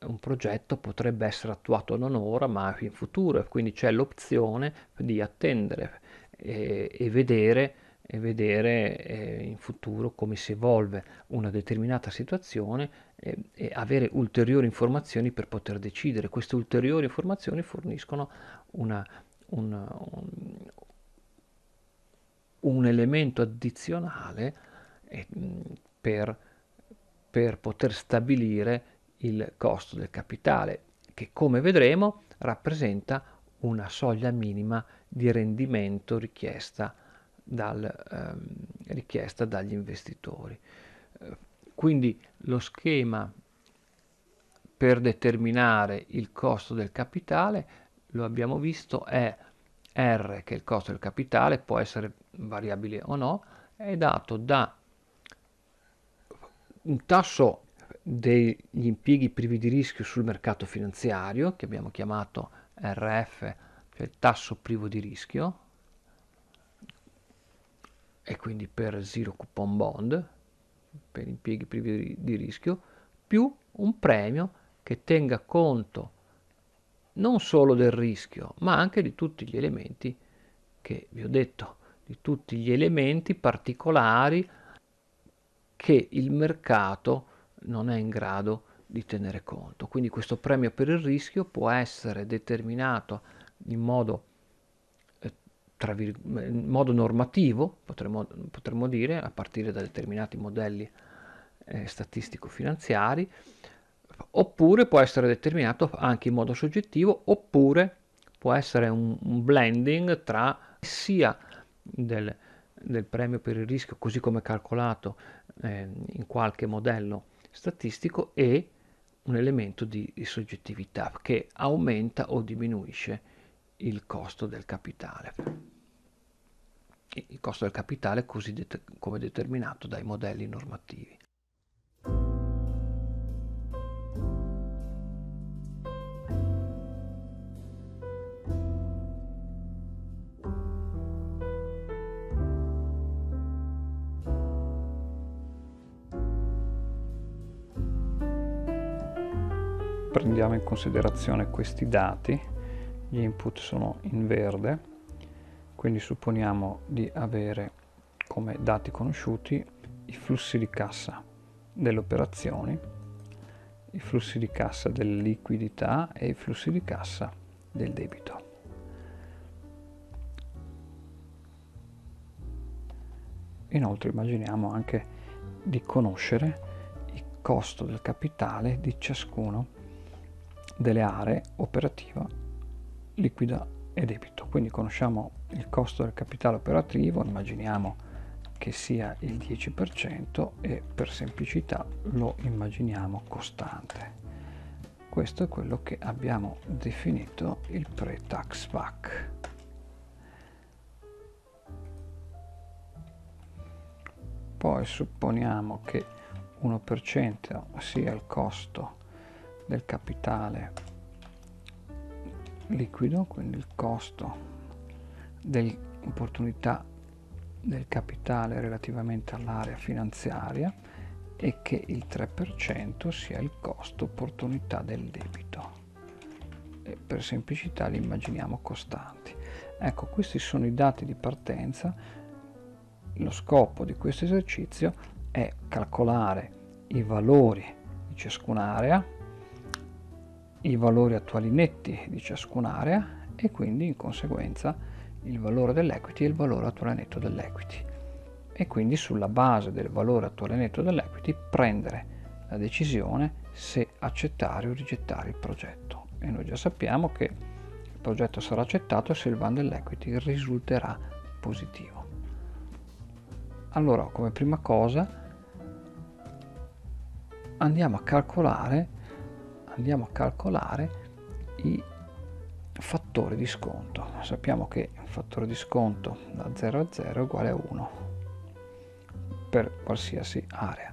un progetto potrebbe essere attuato non ora ma in futuro, quindi c'è l'opzione di attendere e, e vedere, e vedere eh, in futuro come si evolve una determinata situazione eh, e, avere ulteriori informazioni per poter decidere. Queste ulteriori informazioni forniscono una, una, un elemento addizionale eh, per, per poter stabilire il costo del capitale, che come vedremo rappresenta una soglia minima di rendimento richiesta, dal, ehm, richiesta dagli investitori. Eh, quindi lo schema per determinare il costo del capitale, lo abbiamo visto, è R che è il costo del capitale, può essere variabile o no, è dato da un tasso degli impieghi privi di rischio sul mercato finanziario, che abbiamo chiamato RF, cioè il tasso privo di rischio, e quindi per zero coupon bond, per impieghi privi di rischio, più un premio che tenga conto non solo del rischio, ma anche di tutti gli elementi che vi ho detto di tutti gli elementi particolari che il mercato non è in grado di tenere conto. Quindi questo premio per il rischio può essere determinato in modo, eh, vir- in modo normativo, potremmo, potremmo, dire, a partire da determinati modelli eh, statistico-finanziari, oppure può essere determinato anche in modo soggettivo, oppure può essere un, un blending tra sia del, del premio per il rischio, così come calcolato eh, in qualche modello statistico, e un elemento di, di soggettività che aumenta o diminuisce il costo del capitale. Il costo del capitale così det- come determinato dai modelli normativi. prendiamo in considerazione questi dati, gli input sono in verde, quindi supponiamo di avere come dati conosciuti i flussi di cassa delle operazioni, i flussi di cassa delle liquidità e i flussi di cassa del debito. Inoltre immaginiamo anche di conoscere il costo del capitale di ciascuno delle aree operativa, liquida e debito. Quindi conosciamo il costo del capitale operativo, immaginiamo che sia il 10% e per semplicità lo immaginiamo costante. Questo è quello che abbiamo definito il pre-tax VAC Poi supponiamo che 1% sia il costo del capitale liquido, quindi il costo dell'opportunità del capitale relativamente all'area finanziaria e che il 3% sia il costo opportunità del debito. E per semplicità li immaginiamo costanti. Ecco, questi sono i dati di partenza. Lo scopo di questo esercizio è calcolare i valori di ciascun'area i valori attuali netti di ciascuna area e quindi in conseguenza il valore dell'equity e il valore attuale netto dell'equity e quindi sulla base del valore attuale netto dell'equity prendere la decisione se accettare o rigettare il progetto e noi già sappiamo che il progetto sarà accettato se il van dell'equity risulterà positivo. Allora, come prima cosa andiamo a calcolare andiamo a calcolare i fattori di sconto. Sappiamo che il fattore di sconto da 0 a 0 è uguale a 1 per qualsiasi area.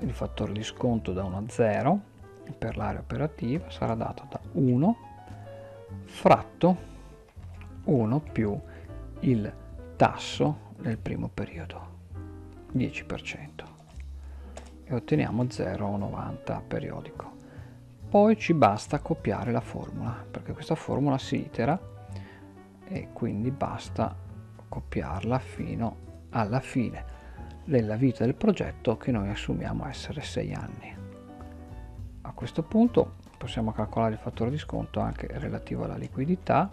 Il fattore di sconto da 1 a 0 per l'area operativa sarà dato da 1 fratto 1 più il tasso nel primo periodo, 10% e otteniamo 0,90 periodico. Poi ci basta copiare la formula, perché questa formula si itera e quindi basta copiarla fino alla fine della vita del progetto che noi assumiamo essere 6 anni. A questo punto possiamo calcolare il fattore di sconto anche relativo alla liquidità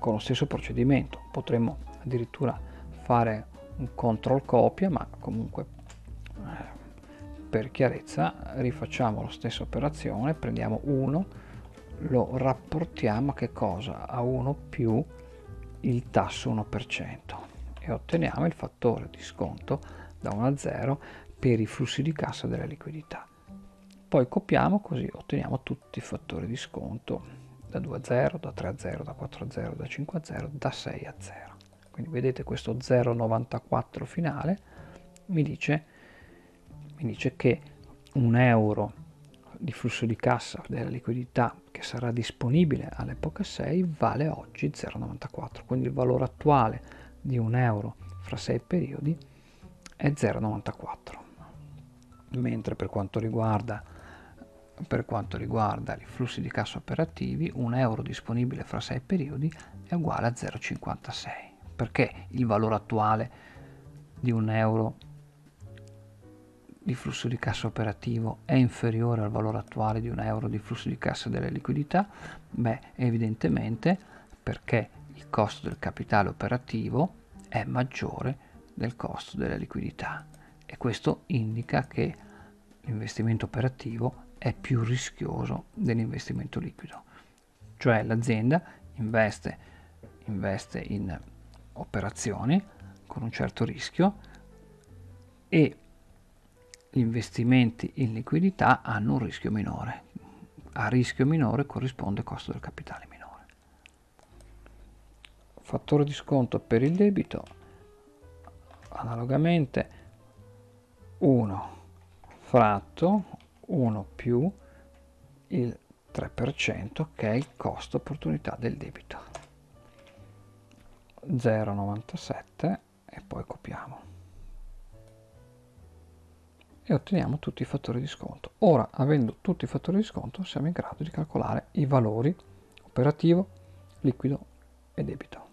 con lo stesso procedimento. Potremmo addirittura fare un control copia, ma comunque per chiarezza rifacciamo la stessa operazione, prendiamo 1, lo rapportiamo a che cosa? A 1 più il tasso 1% e otteniamo il fattore di sconto da 1 a 0 per i flussi di cassa della liquidità. Poi copiamo così otteniamo tutti i fattori di sconto da 2 a 0, da 3 a 0, da 4 a 0, da 5 a 0, da 6 a 0. Quindi vedete questo 0,94 finale mi dice mi dice che un euro di flusso di cassa della liquidità che sarà disponibile all'epoca 6 vale oggi 0,94 quindi il valore attuale di un euro fra 6 periodi è 0,94 mentre per quanto riguarda per quanto riguarda i flussi di cassa operativi un euro disponibile fra 6 periodi è uguale a 0,56 perché il valore attuale di un euro di flusso di cassa operativo è inferiore al valore attuale di un euro di flusso di cassa delle liquidità? Beh, evidentemente perché il costo del capitale operativo è maggiore del costo della liquidità e questo indica che l'investimento operativo è più rischioso dell'investimento liquido. Cioè l'azienda investe, investe in operazioni con un certo rischio e gli investimenti in liquidità hanno un rischio minore. A rischio minore corrisponde costo del capitale minore. Fattore di sconto per il debito, analogamente 1 fratto 1 più il 3% che è il costo opportunità del debito. 0,97 e poi copiamo e otteniamo tutti i fattori di sconto. Ora, avendo tutti i fattori di sconto, siamo in grado di calcolare i valori operativo, liquido e debito.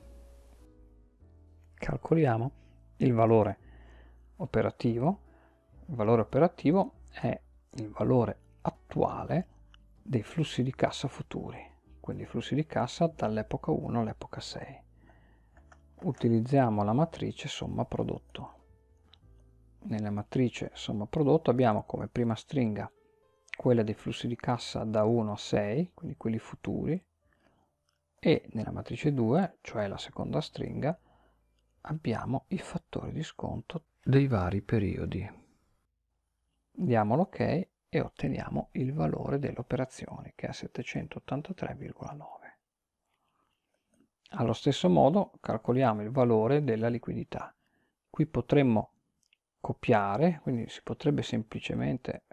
Calcoliamo il valore operativo. Il valore operativo è il valore attuale dei flussi di cassa futuri, quindi i flussi di cassa dall'epoca 1 all'epoca 6. Utilizziamo la matrice somma prodotto nella matrice somma prodotto abbiamo come prima stringa quella dei flussi di cassa da 1 a 6, quindi quelli futuri, e nella matrice 2, cioè la seconda stringa, abbiamo i fattori di sconto dei vari periodi. Diamo l'ok ok e otteniamo il valore dell'operazione che è 783,9. Allo stesso modo calcoliamo il valore della liquidità. Qui potremmo copiare, quindi si potrebbe semplicemente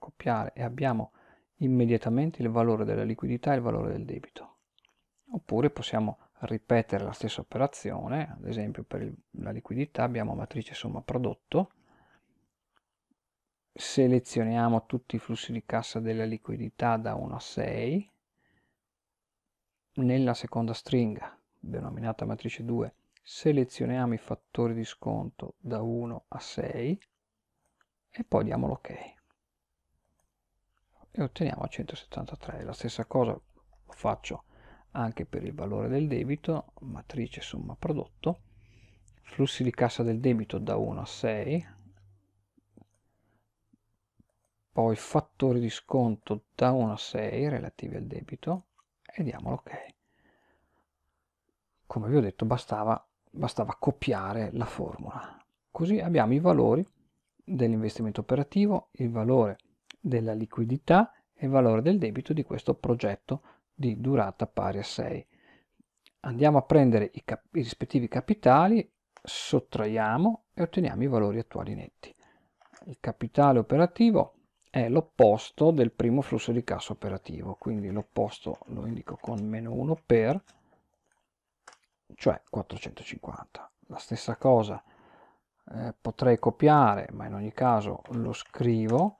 copiare e abbiamo immediatamente il valore della liquidità e il valore del debito. Oppure possiamo ripetere la stessa operazione, ad esempio per la liquidità abbiamo matrice somma prodotto, selezioniamo tutti i flussi di cassa della liquidità da 1 a 6, nella seconda stringa, denominata matrice 2, selezioniamo i fattori di sconto da 1 a 6 e poi diamo l'ok ok. e otteniamo 173 la stessa cosa lo faccio anche per il valore del debito matrice somma prodotto flussi di cassa del debito da 1 a 6 poi fattori di sconto da 1 a 6 relativi al debito e diamo l'ok. Ok. Come vi ho detto bastava bastava copiare la formula. Così abbiamo i valori dell'investimento operativo, il valore della liquidità e il valore del debito di questo progetto di durata pari a 6. Andiamo a prendere i, cap- i rispettivi capitali, sottraiamo e otteniamo i valori attuali netti. Il capitale operativo è l'opposto del primo flusso di cassa operativo, quindi l'opposto lo indico con meno 1 per cioè 450. La stessa cosa eh, potrei copiare, ma in ogni caso lo scrivo,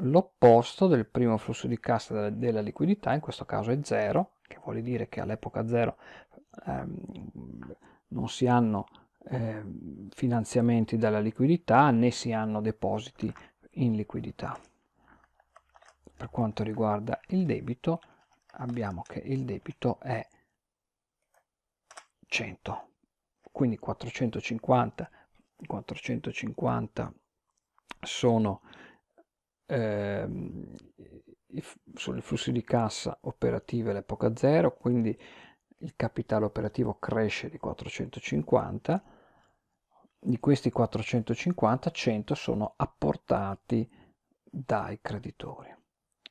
l'opposto del primo flusso di cassa della, liquidità, in questo caso è 0, che vuol dire che all'epoca 0 ehm, non si hanno eh, finanziamenti dalla liquidità né si hanno depositi in liquidità. Per quanto riguarda il debito, abbiamo che il debito è 100 quindi 450 450 sono, ehm, i, sono i flussi di cassa operativi all'epoca zero quindi il capitale operativo cresce di 450 di questi 450 100 sono apportati dai creditori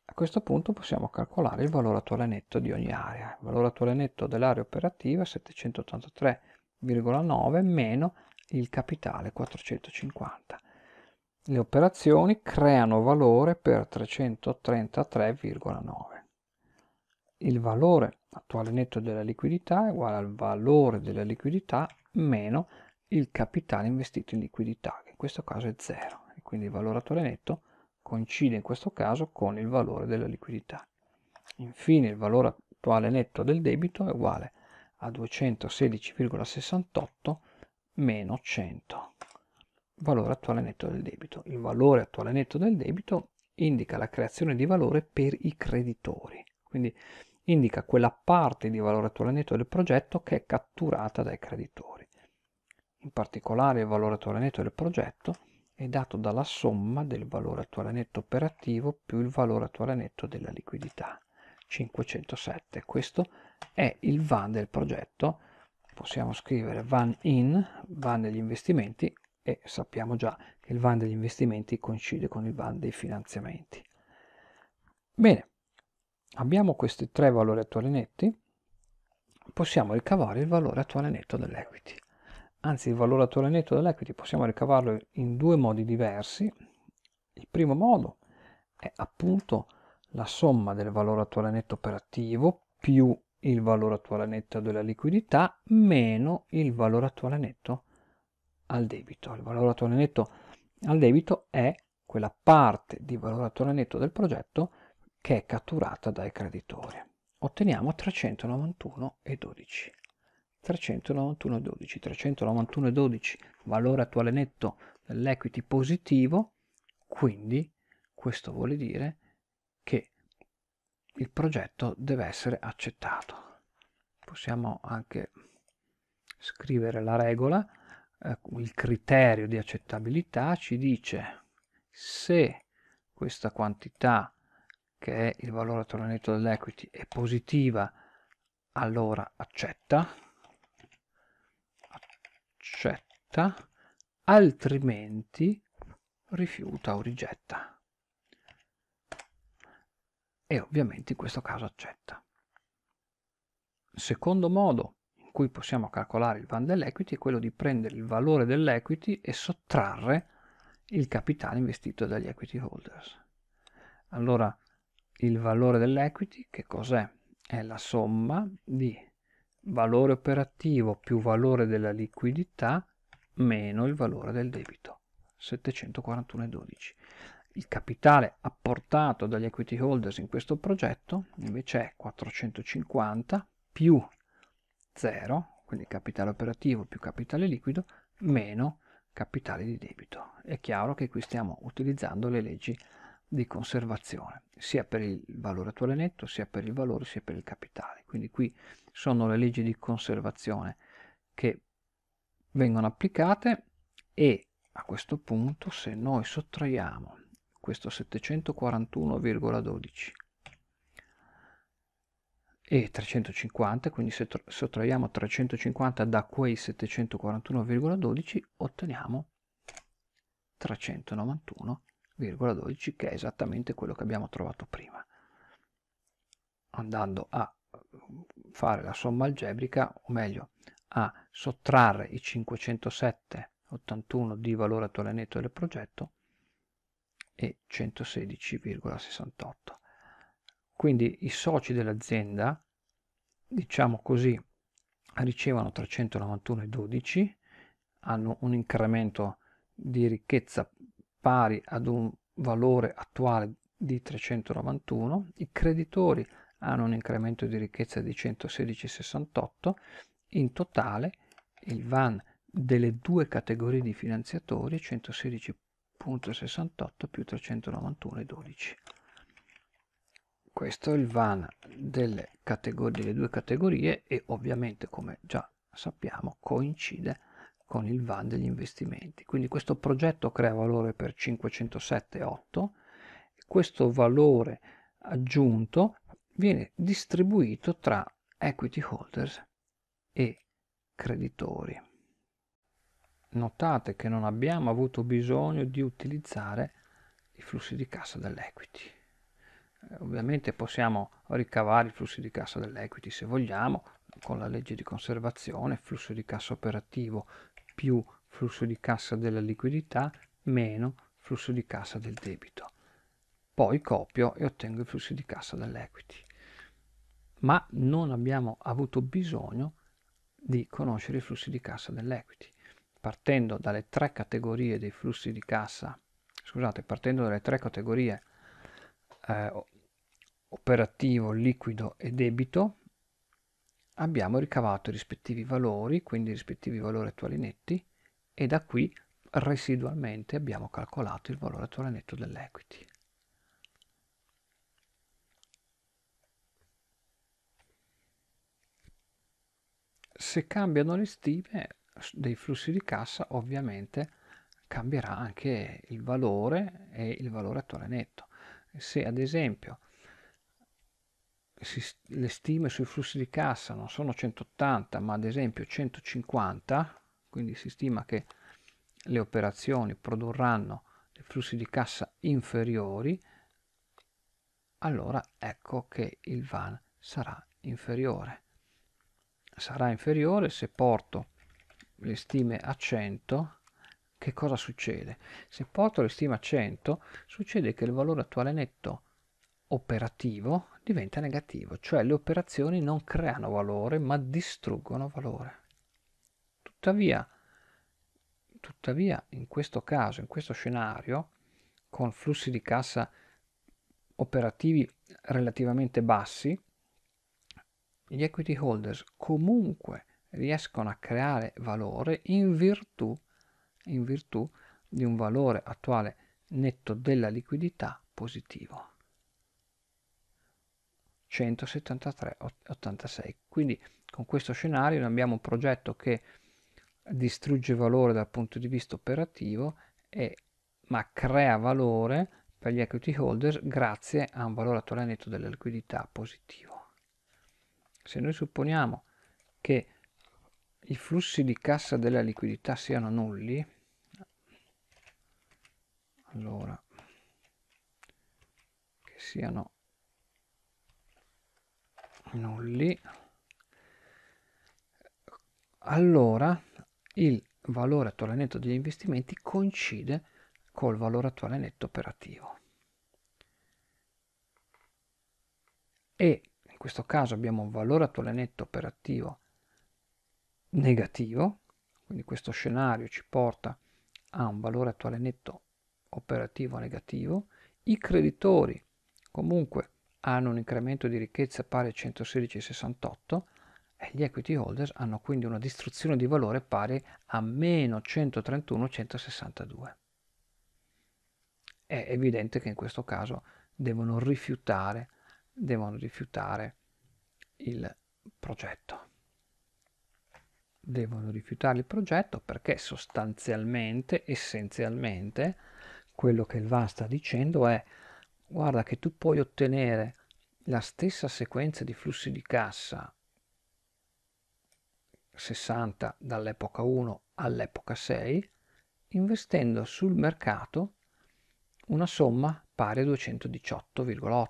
a questo punto possiamo calcolare il valore attuale netto di ogni area. Il valore attuale netto dell'area operativa è 783,9 meno il capitale 450. Le operazioni creano valore per 333,9. Il valore attuale netto della liquidità è uguale al valore della liquidità meno il capitale investito in liquidità, che in questo caso è 0, quindi il valore attuale netto coincide in questo caso con il valore della liquidità. Infine il valore attuale netto del debito è uguale a 216,68 meno 100. Valore attuale netto del debito. Il valore attuale netto del debito indica la creazione di valore per i creditori, quindi indica quella parte di valore attuale netto del progetto che è catturata dai creditori. In particolare il valore attuale netto del progetto è dato dalla somma del valore attuale netto operativo più il valore attuale netto della liquidità 507 questo è il van del progetto possiamo scrivere van in van degli investimenti e sappiamo già che il van degli investimenti coincide con il van dei finanziamenti bene abbiamo questi tre valori attuali netti possiamo ricavare il valore attuale netto dell'equity Anzi, il valore attuale netto dell'equity possiamo ricavarlo in due modi diversi. Il primo modo è appunto la somma del valore attuale netto operativo più il valore attuale netto della liquidità meno il valore attuale netto al debito. Il valore attuale netto al debito è quella parte di valore attuale netto del progetto che è catturata dai creditori. Otteniamo 391,12. 391,12. 391,12 valore attuale netto dell'equity positivo, quindi questo vuol dire che il progetto deve essere accettato. Possiamo anche scrivere la regola, eh, il criterio di accettabilità ci dice se questa quantità che è il valore attuale netto dell'equity è positiva allora accetta accetta, altrimenti rifiuta o rigetta. E ovviamente in questo caso accetta. Secondo modo in cui possiamo calcolare il van dell'equity è quello di prendere il valore dell'equity e sottrarre il capitale investito dagli equity holders. Allora, il valore dell'equity che cos'è? È la somma di valore operativo più valore della liquidità meno il valore del debito, 741,12. Il capitale apportato dagli equity holders in questo progetto invece è 450 più 0, quindi capitale operativo più capitale liquido, meno capitale di debito. È chiaro che qui stiamo utilizzando le leggi di conservazione, sia per il valore attuale netto, sia per il valore, sia per il capitale. Quindi qui sono le leggi di conservazione che vengono applicate e a questo punto se noi sottraiamo questo 741,12 e 350, quindi se sottraiamo 350 da quei 741,12 otteniamo 391 12 che è esattamente quello che abbiamo trovato prima. Andando a eh, fare la somma algebrica, o meglio, a sottrarre i 507,81 di valore attuale netto del progetto e 116,68. Quindi i soci dell'azienda, diciamo così, ricevono 391,12, hanno un incremento di ricchezza pari ad un valore attuale di 391, i creditori hanno un incremento di ricchezza di 116,68, in totale il VAN delle due categorie di finanziatori 116,68 più 391,12. Questo è il VAN delle, delle due categorie e ovviamente come già sappiamo coincide con il VAN degli investimenti. Quindi questo progetto crea valore per 507,8, questo valore aggiunto viene distribuito tra equity holders e creditori. Notate che non abbiamo avuto bisogno di utilizzare i flussi di cassa dell'equity. Eh, ovviamente possiamo ricavare i flussi di cassa dell'equity se vogliamo, con la legge di conservazione, flusso di cassa operativo più flusso di cassa della liquidità meno flusso di cassa del debito. Poi copio e ottengo i flussi di cassa dell'equity. Ma non abbiamo avuto bisogno di conoscere i flussi di cassa dell'equity. Partendo dalle tre categorie dei flussi di cassa, scusate, partendo dalle tre categorie eh, operativo, liquido e debito, abbiamo ricavato i rispettivi valori, quindi i rispettivi valori attuali netti, e da qui residualmente abbiamo calcolato il valore attuale netto dell'equity. Se cambiano le stime dei flussi di cassa, ovviamente cambierà anche il valore e il valore attuale netto. Se ad esempio si, le stime sui flussi di cassa non sono 180 ma ad esempio 150, quindi si stima che le operazioni produrranno dei flussi di cassa inferiori, allora ecco che il VAN sarà inferiore. Sarà inferiore se porto le stime a 100, che cosa succede? Se porto le stime a 100, succede che il valore attuale netto operativo, diventa negativo, cioè le operazioni non creano valore ma distruggono valore. Tuttavia, tuttavia in questo caso, in questo scenario, con flussi di cassa operativi relativamente bassi, gli equity holders comunque riescono a creare valore in virtù, in virtù di un valore attuale netto della liquidità positivo. 173,86. Quindi con questo scenario abbiamo un progetto che distrugge valore dal punto di vista operativo, e, ma crea valore per gli equity holders grazie a un valore attuale netto della liquidità positivo. Se noi supponiamo che i flussi di cassa della liquidità siano nulli, allora, che siano nulli allora il valore attuale netto degli investimenti coincide col valore attuale netto operativo e in questo caso abbiamo un valore attuale netto operativo negativo quindi questo scenario ci porta a un valore attuale netto operativo negativo i creditori comunque hanno un incremento di ricchezza pari a 116,68 e gli equity holders hanno quindi una distruzione di valore pari a meno 131,162. È evidente che in questo caso devono rifiutare, devono rifiutare il progetto. Devono rifiutare il progetto perché sostanzialmente, essenzialmente, quello che il VAN sta dicendo è guarda che tu puoi ottenere la stessa sequenza di flussi di cassa 60 dall'epoca 1 all'epoca 6 investendo sul mercato una somma pari a 218,8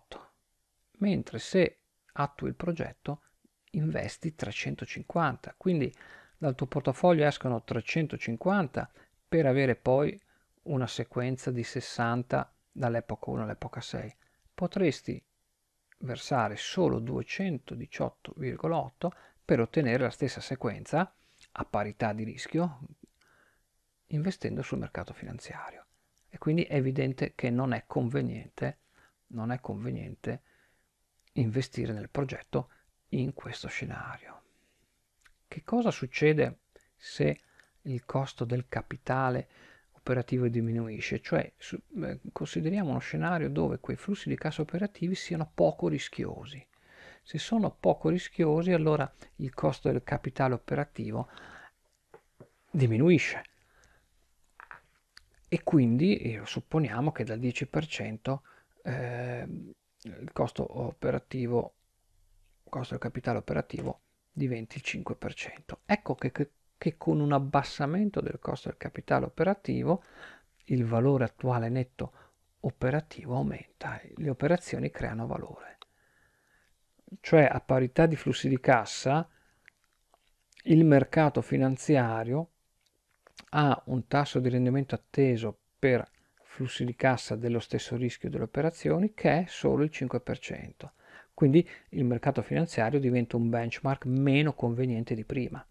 mentre se attui il progetto investi 350 quindi dal tuo portafoglio escono 350 per avere poi una sequenza di 60 dall'epoca 1 all'epoca 6, potresti versare solo 218,8 per ottenere la stessa sequenza a parità di rischio investendo sul mercato finanziario. E quindi è evidente che non è conveniente, non è conveniente investire nel progetto in questo scenario. Che cosa succede se il costo del capitale operativo diminuisce, cioè su, eh, consideriamo uno scenario dove quei flussi di cassa operativi siano poco rischiosi. Se sono poco rischiosi, allora il costo del capitale operativo diminuisce e quindi eh, supponiamo che dal 10% eh, il costo operativo, costo del capitale operativo diventi il 5%. Ecco che, che che con un abbassamento del costo del capitale operativo il valore attuale netto operativo aumenta, e le operazioni creano valore. Cioè a parità di flussi di cassa il mercato finanziario ha un tasso di rendimento atteso per flussi di cassa dello stesso rischio delle operazioni che è solo il 5%. Quindi il mercato finanziario diventa un benchmark meno conveniente di prima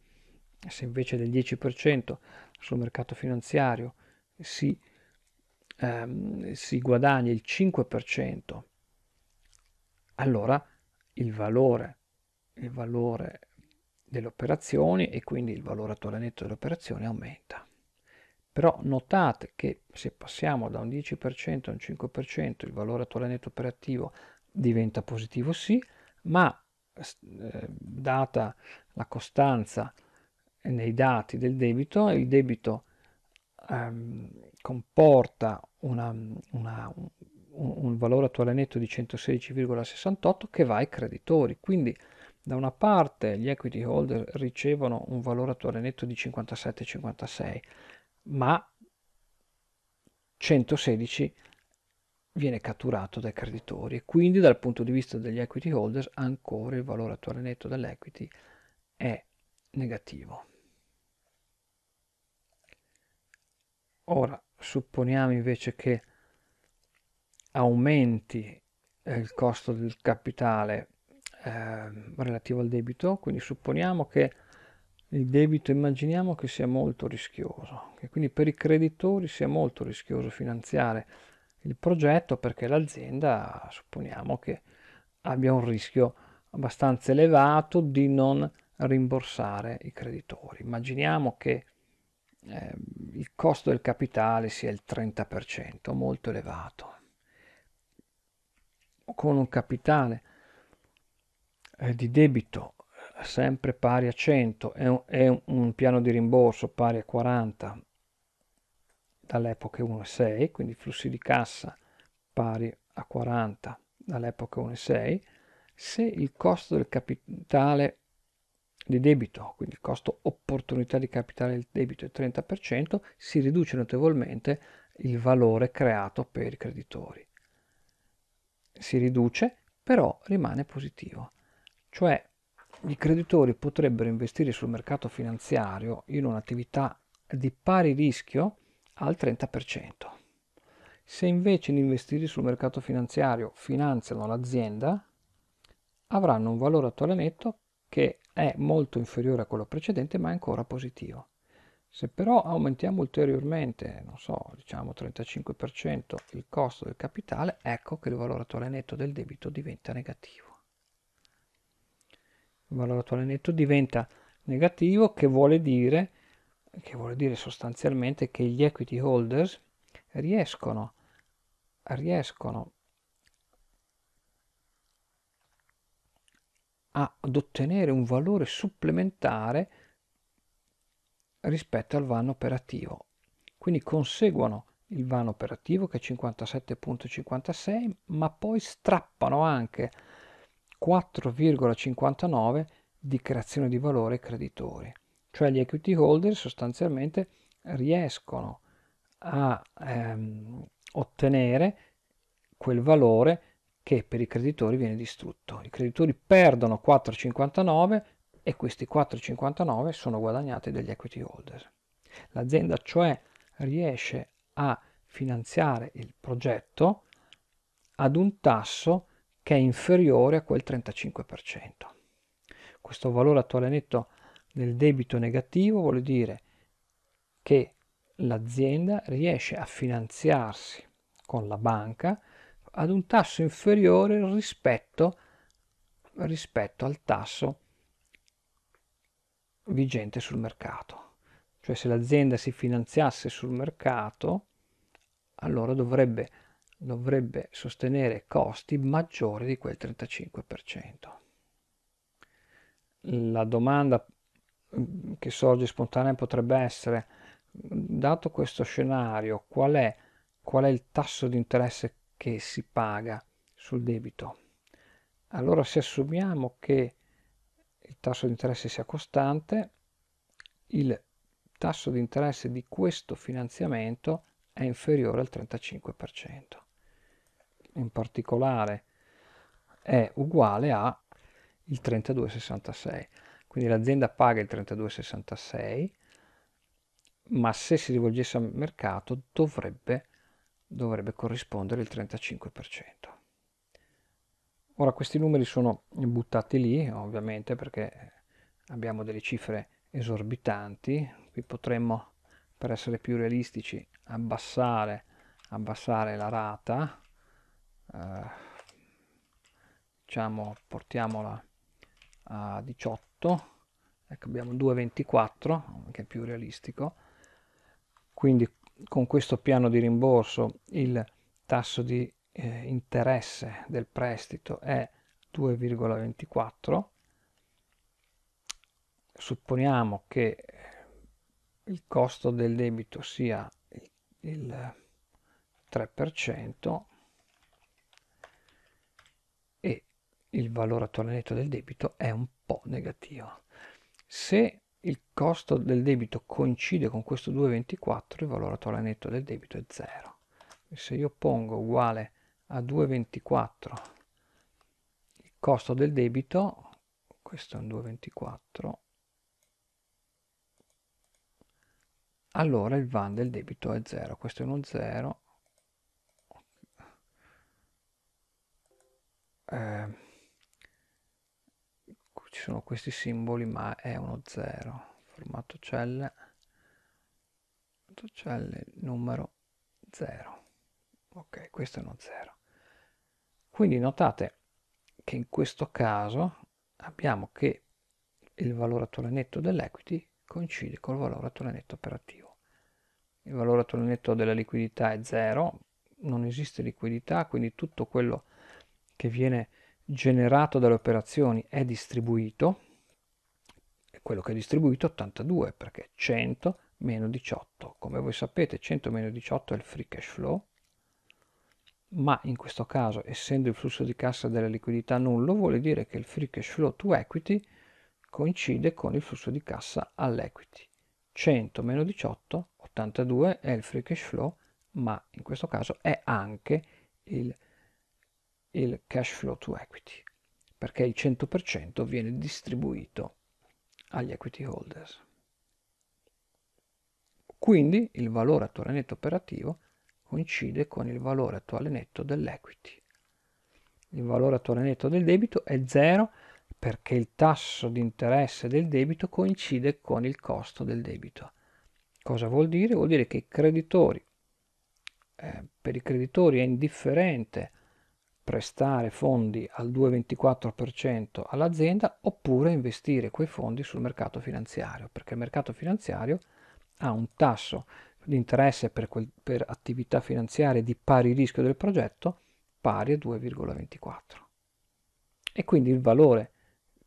se invece del 10% sul mercato finanziario si, ehm, si guadagna il 5%, allora il valore, il valore delle operazioni e quindi il valore attuale netto delle operazioni aumenta. Però notate che se passiamo da un 10% a un 5% il valore attuale netto operativo diventa positivo sì, ma eh, data la costanza eh, nei dati del debito, il debito ehm, comporta una, una, un, un, valore attuale netto di 116,68 che va ai creditori. Quindi da una parte gli equity holder ricevono un valore attuale netto di 57,56, ma 116 viene catturato dai creditori e quindi dal punto di vista degli equity holders ancora il valore attuale netto dell'equity è negativo. Ora, supponiamo invece che aumenti eh, il costo del capitale eh, relativo al debito, quindi supponiamo che il debito immaginiamo che sia molto rischioso, che quindi per i creditori sia molto rischioso finanziare il progetto perché l'azienda supponiamo che abbia un rischio abbastanza elevato di non rimborsare i creditori. Immaginiamo che eh, il costo del capitale sia il 30%, molto elevato. Con un capitale eh, di debito eh, sempre pari a 100 e un, e un piano di rimborso pari a 40 dall'epoca 1,6, quindi flussi di cassa pari a 40 dall'epoca 1,6, se il costo del capitale di debito, quindi il costo opportunità di capitale del debito è 30%, si riduce notevolmente il valore creato per i creditori. Si riduce, però rimane positivo. Cioè i creditori potrebbero investire sul mercato finanziario in un'attività di pari rischio al 30%. Se invece di investire sul mercato finanziario finanziano l'azienda, avranno un valore attuale netto che è molto inferiore a quello precedente ma è ancora positivo. Se però aumentiamo ulteriormente, non so, diciamo 35% il costo del capitale, ecco che il valore attuale netto del debito diventa negativo. Il valore attuale netto diventa negativo che vuole dire, che vuole dire sostanzialmente che gli equity holders riescono, riescono ad ottenere un valore supplementare rispetto al vano operativo. Quindi conseguono il vano operativo che è 57.56, ma poi strappano anche 4,59 di creazione di valore creditori. Cioè gli equity holder sostanzialmente riescono a ehm, ottenere quel valore che per i creditori viene distrutto. I creditori perdono 4,59 e questi 4,59 sono guadagnati dagli equity holder. L'azienda cioè riesce a finanziare il progetto ad un tasso che è inferiore a quel 35%. Questo valore attuale netto del debito negativo vuol dire che l'azienda riesce a finanziarsi con la banca ad un tasso inferiore rispetto, rispetto al tasso vigente sul mercato. Cioè se l'azienda si finanziasse sul mercato, allora dovrebbe, dovrebbe sostenere costi maggiori di quel 35%. La domanda che sorge spontanea potrebbe essere, dato questo scenario, qual è, qual è il tasso di interesse che si paga sul debito. Allora se assumiamo che il tasso di interesse sia costante, il tasso di interesse di questo finanziamento è inferiore al 35%. In particolare è uguale a il 32,66. Quindi l'azienda paga il 32,66, ma se si rivolgesse al mercato dovrebbe dovrebbe corrispondere il 35%. Ora questi numeri sono buttati lì, ovviamente, perché abbiamo delle cifre esorbitanti, qui potremmo, per essere più realistici, abbassare, abbassare la rata, eh, diciamo portiamola a 18, ecco abbiamo 2,24, che è più realistico, quindi con questo piano di rimborso il tasso di eh, interesse del prestito è 2,24 supponiamo che eh, il costo del debito sia il 3% e il valore attuale netto del debito è un po' negativo. Se il costo del debito coincide con questo 2,24, il valore totale netto del debito è 0. Se io pongo uguale a 2,24 il costo del debito, questo è un 2,24, allora il van del debito è 0, questo è uno 0. Eh, ci sono questi simboli ma è uno 0 formato celle celle numero 0 ok questo è uno 0 quindi notate che in questo caso abbiamo che il valore attuale netto dell'equity coincide col valore attuale netto operativo il valore attuale netto della liquidità è 0 non esiste liquidità quindi tutto quello che viene generato dalle operazioni è distribuito, quello che è distribuito è 82 perché 100 meno 18. Come voi sapete 100 meno 18 è il free cash flow, ma in questo caso essendo il flusso di cassa della liquidità nullo vuol dire che il free cash flow to equity coincide con il flusso di cassa all'equity. 100 meno 18, 82 è il free cash flow, ma in questo caso è anche il il cash flow to equity, perché il 100% viene distribuito agli equity holders. Quindi il valore attuale netto operativo coincide con il valore attuale netto dell'equity. Il valore attuale netto del debito è 0 perché il tasso di interesse del debito coincide con il costo del debito. Cosa vuol dire? Vuol dire che i creditori, eh, per i creditori è indifferente prestare fondi al 2,24% all'azienda oppure investire quei fondi sul mercato finanziario, perché il mercato finanziario ha un tasso di interesse per, quel, per attività finanziarie di pari rischio del progetto pari a 2,24. E quindi il valore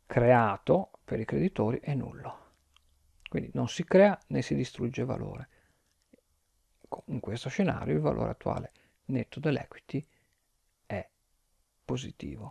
creato per i creditori è nullo. Quindi non si crea né si distrugge valore. In questo scenario il valore attuale netto dell'equity è positivo.